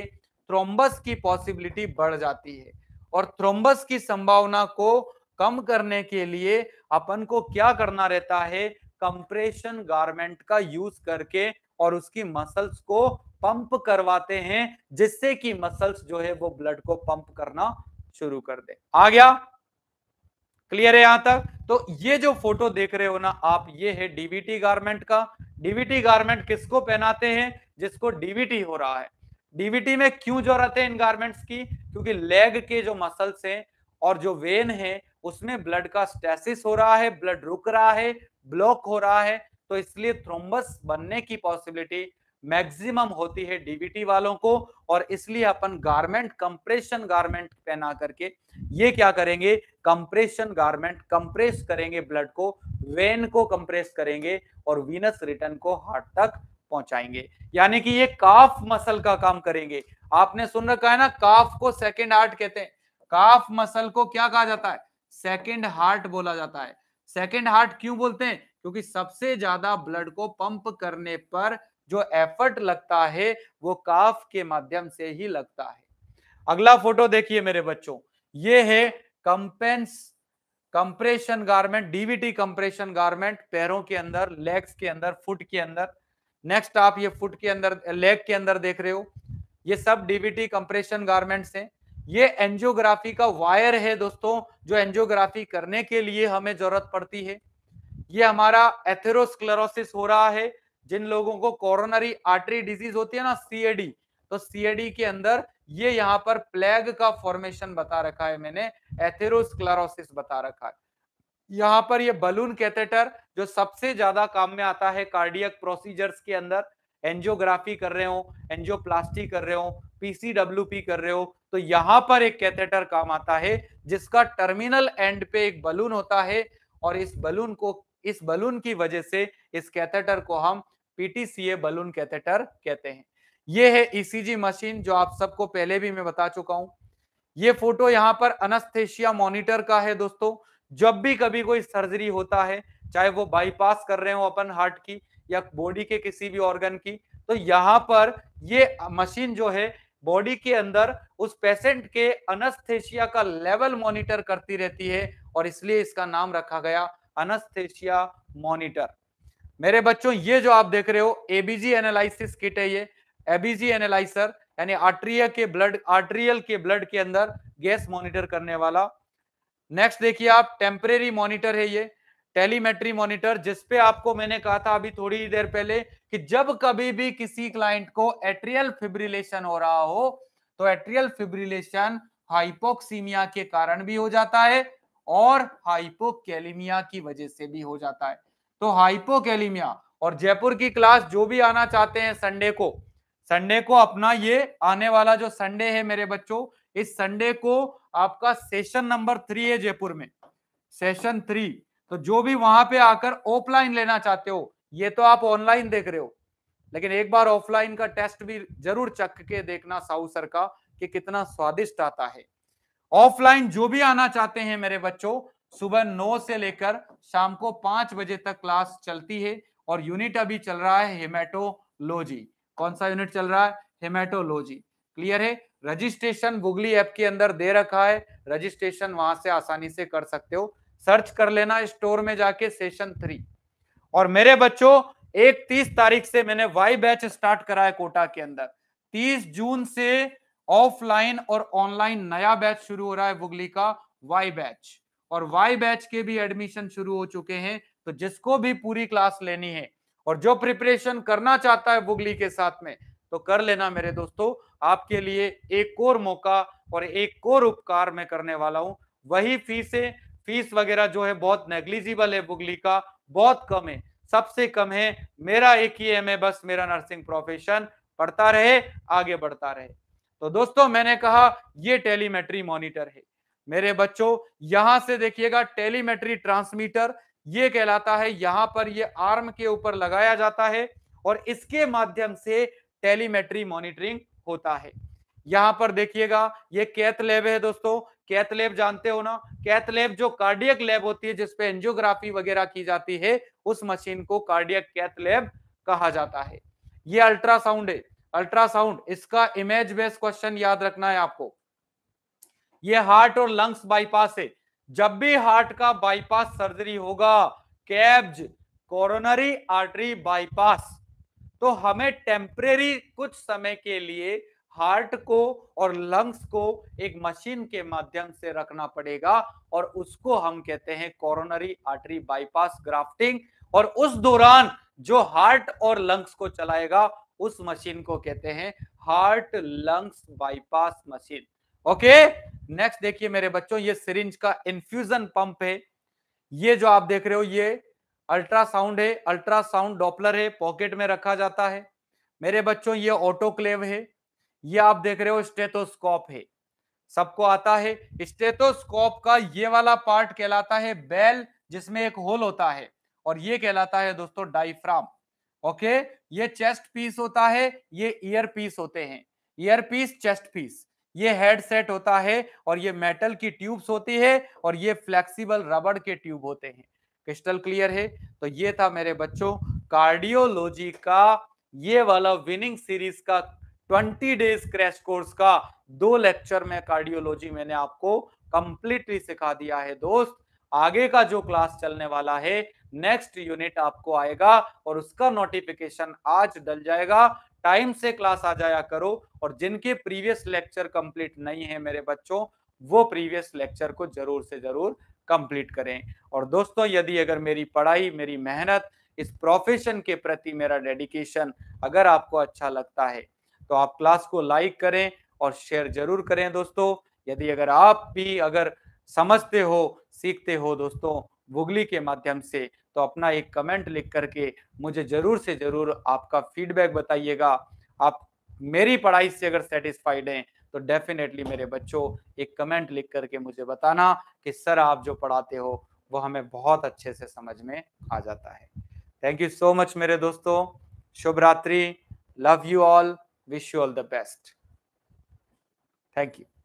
थ्रोम्बस की पॉसिबिलिटी बढ़ जाती है और थ्रोम्बस की संभावना को कम करने के लिए अपन को क्या करना रहता है कंप्रेशन गारमेंट का यूज करके और उसकी मसल्स को पंप करवाते हैं जिससे कि मसल्स जो है वो ब्लड को पंप करना शुरू कर दे आ गया क्लियर है यहां तक तो ये जो फोटो देख रहे हो ना आप ये है डीबीटी गारमेंट का डीबीटी गारमेंट किसको पहनाते हैं जिसको डीबीटी हो रहा है डीबीटी में क्यों जरूरत है इन गारमेंट्स की क्योंकि लेग के जो मसल्स हैं और जो वेन है उसमें ब्लड का स्टेसिस हो रहा है ब्लड रुक रहा है ब्लॉक हो रहा है तो इसलिए थ्रोम्बस बनने की पॉसिबिलिटी मैक्सिमम होती है डीबीटी वालों को और इसलिए अपन गारमेंट कंप्रेशन गारमेंट पहना करके ये क्या करेंगे कंप्रेशन गारमेंट कंप्रेस करेंगे ब्लड को वेन को कंप्रेस करेंगे और वीनस रिटर्न को हार्ट तक पहुंचाएंगे यानी कि ये काफ मसल का काम करेंगे आपने सुन रखा है ना काफ को सेकेंड हार्ट कहते हैं काफ मसल को क्या कहा जाता है सेकेंड हार्ट बोला जाता है सेकेंड हार्ट क्यों बोलते हैं क्योंकि सबसे ज्यादा ब्लड को पंप करने पर जो एफर्ट लगता है वो काफ के माध्यम से ही लगता है अगला फोटो देखिए मेरे बच्चों ये है compens compression garment DVT compression garment पैरों के अंदर लेग्स के अंदर फुट के अंदर नेक्स्ट आप ये फुट के अंदर लेग के अंदर देख रहे हो ये सब डीवीटी कंप्रेशन गारमेंट्स हैं ये एंजियोग्राफी का वायर है दोस्तों जो एंजियोग्राफी करने के लिए हमें जरूरत पड़ती है ये हमारा एथेरोस्क्लेरोसिस हो रहा है जिन लोगों को कोरोनरी आर्टरी डिजीज होती है ना सीएडी तो सीएडी के अंदर ये यहाँ पर प्लेग का फॉर्मेशन बता रखा है मैंने एथेरोस्क्लेरोसिस बता रखा है यहाँ पर ये बलून कैथेटर जो सबसे ज्यादा काम में आता है कार्डियक प्रोसीजर्स के अंदर एंजियोग्राफी कर रहे हो एंजियोप्लास्टी कर रहे हो पीसीडब्ल्यूपी कर रहे हो तो यहाँ पर एक कैथेटर काम आता है जिसका टर्मिनल एंड पे एक बलून होता है और इस बलून को इस बलून की वजह से इस कैथेटर को हम पीटीसीए बलून कैथेटर कहते हैं ये है ईसीजी e मशीन जो आप सबको पहले भी मैं बता चुका हूं ये फोटो यहाँ पर अनस्थेशिया मॉनिटर का है दोस्तों जब भी कभी कोई सर्जरी होता है चाहे वो बाईपास कर रहे हो अपन हार्ट की या बॉडी के किसी भी ऑर्गन की तो यहाँ पर ये मशीन जो है बॉडी के अंदर उस पेशेंट के अनस्थेशिया का लेवल मॉनिटर करती रहती है और इसलिए इसका नाम रखा गया अनस्थेशिया मॉनिटर मेरे बच्चों ये जो आप देख रहे हो एबीजी एनालिस किट है ये एबीजी एनालाइसर यानी आर्ट्रिया के ब्लड आर्ट्रियल के ब्लड के अंदर गैस मॉनिटर करने वाला नेक्स्ट देखिए आप टेम्परेरी मॉनिटर है ये टेलीमेट्री मॉनिटर जिसपे आपको मैंने कहा था अभी थोड़ी देर पहले कि जब कभी भी किसी क्लाइंट को एट्रियल फिब्रिलेशन हो रहा हो तो एट्रियल फिब्रिलेशन हाइपोक्सीमिया के कारण भी हो जाता है और हाइपोकैलीमिया की वजह से भी हो जाता है तो हाइपोकैलीमिया और जयपुर की क्लास जो भी आना चाहते हैं संडे को संडे को अपना ये आने वाला जो संडे है मेरे बच्चों इस संडे को आपका सेशन नंबर थ्री है जयपुर में सेशन थ्री तो जो भी वहां पे आकर ऑफलाइन लेना चाहते हो ये तो आप ऑनलाइन देख रहे हो लेकिन एक बार ऑफलाइन का टेस्ट भी जरूर चक के देखना साहू सर का कि कितना स्वादिष्ट आता है ऑफलाइन जो भी आना चाहते हैं मेरे बच्चों सुबह नौ से लेकर शाम को पांच बजे तक क्लास चलती है और यूनिट अभी चल रहा है हेमेटोलॉजी कौन सा यूनिट चल रहा है हेमेटोलॉजी क्लियर है रजिस्ट्रेशन गूगली ऐप के अंदर दे रखा है रजिस्ट्रेशन वहां से आसानी से कर सकते हो सर्च कर लेना स्टोर में जाके सेशन थ्री और मेरे बच्चों एक तीस तारीख से मैंने वाई बैच स्टार्ट करा है कोटा के अंदर तीस जून से ऑफलाइन और ऑनलाइन नया बैच शुरू हो रहा है बुगली का वाई बैच और वाई बैच के भी एडमिशन शुरू हो चुके हैं तो जिसको भी पूरी क्लास लेनी है और जो प्रिपरेशन करना चाहता है बुगली के साथ में तो कर लेना मेरे दोस्तों आपके लिए एक और मौका और एक और उपकार मैं करने वाला हूं वही फीस है फीस वगैरह जो है बहुत नेग्लिजिबल है बुगली का बहुत कम है सबसे कम है मेरा एक ही एम है बस मेरा नर्सिंग प्रोफेशन पढ़ता रहे आगे बढ़ता रहे तो दोस्तों मैंने कहा ये टेलीमेट्री मॉनिटर है मेरे बच्चों यहां से देखिएगा टेलीमेट्री ट्रांसमीटर ये कहलाता है यहां पर ये आर्म के ऊपर लगाया जाता है और इसके माध्यम से टेलीमेट्री मॉनिटरिंग होता है यहां पर देखिएगा ये कैथ लैब है दोस्तों कैथ जानते हो ना कैथ जो कार्डियक लैब होती है जिसपे एंजियोग्राफी वगैरह की जाती है उस मशीन को कार्डियक कैथ लैब कहा जाता है ये अल्ट्रासाउंड है अल्ट्रासाउंड इसका इमेज बेस्ड क्वेश्चन याद रखना है आपको ये हार्ट और लंग्स बाईपास है जब भी हार्ट का बाईपास सर्जरी होगा कैब्ज कोरोनरी आर्टरी बाईपास तो हमें टेम्परेरी कुछ समय के लिए हार्ट को और लंग्स को एक मशीन के माध्यम से रखना पड़ेगा और उसको हम कहते हैं कोरोनरी आर्टरी बाईपास ग्राफ्टिंग और उस दौरान जो हार्ट और लंग्स को चलाएगा उस मशीन को कहते हैं heart lungs bypass machine okay next देखिए मेरे बच्चों ये सिरिंज का इन्फ्यूजन पंप है ये जो आप देख रहे हो ये अल्ट्रासाउंड है अल्ट्रासाउंड डॉपलर है पॉकेट में रखा जाता है मेरे बच्चों ये ऑटोक्लेव है ये आप देख रहे हो स्टेथोस्कोप है सबको आता है स्टेथोस्कोप का ये वाला पार्ट कहलाता है बेल जिसमें एक होल होता है और ये कहलाता है दोस्तों डाइफ्राम ओके ये चेस्ट पीस होता है ये ईयर पीस होते हैं ईयर पीस चेस्ट पीस ये हेडसेट होता है और ये मेटल की ट्यूब्स होती है और ये फ्लेक्सिबल रबड़ के ट्यूब होते हैं क्रिस्टल क्लियर है तो ये था मेरे बच्चों कार्डियोलॉजी का ये वाला विनिंग सीरीज का 20 डेज क्रैश कोर्स का दो लेक्चर में कार्डियोलॉजी मैंने आपको कंप्लीटली सिखा दिया है दोस्त आगे का जो क्लास चलने वाला है नेक्स्ट यूनिट आपको आएगा और उसका नोटिफिकेशन आज डल जाएगा टाइम से क्लास आ जाया करो और जिनके प्रीवियस लेक्चर कंप्लीट नहीं है मेरे बच्चों वो प्रीवियस लेक्चर को जरूर से जरूर कंप्लीट करें और दोस्तों यदि अगर मेरी पढ़ाई मेरी मेहनत इस प्रोफेशन के प्रति मेरा डेडिकेशन अगर आपको अच्छा लगता है तो आप क्लास को लाइक करें और शेयर जरूर करें दोस्तों यदि अगर आप भी अगर समझते हो सीखते हो दोस्तों भुगली के माध्यम से तो अपना एक कमेंट लिख करके मुझे जरूर से जरूर आपका फीडबैक बताइएगा आप मेरी पढ़ाई से अगर सेटिस्फाइड हैं तो डेफिनेटली मेरे बच्चों एक कमेंट लिख करके मुझे बताना कि सर आप जो पढ़ाते हो वो हमें बहुत अच्छे से समझ में आ जाता है थैंक यू सो मच मेरे दोस्तों शुभ रात्रि love you all wish you all the best thank you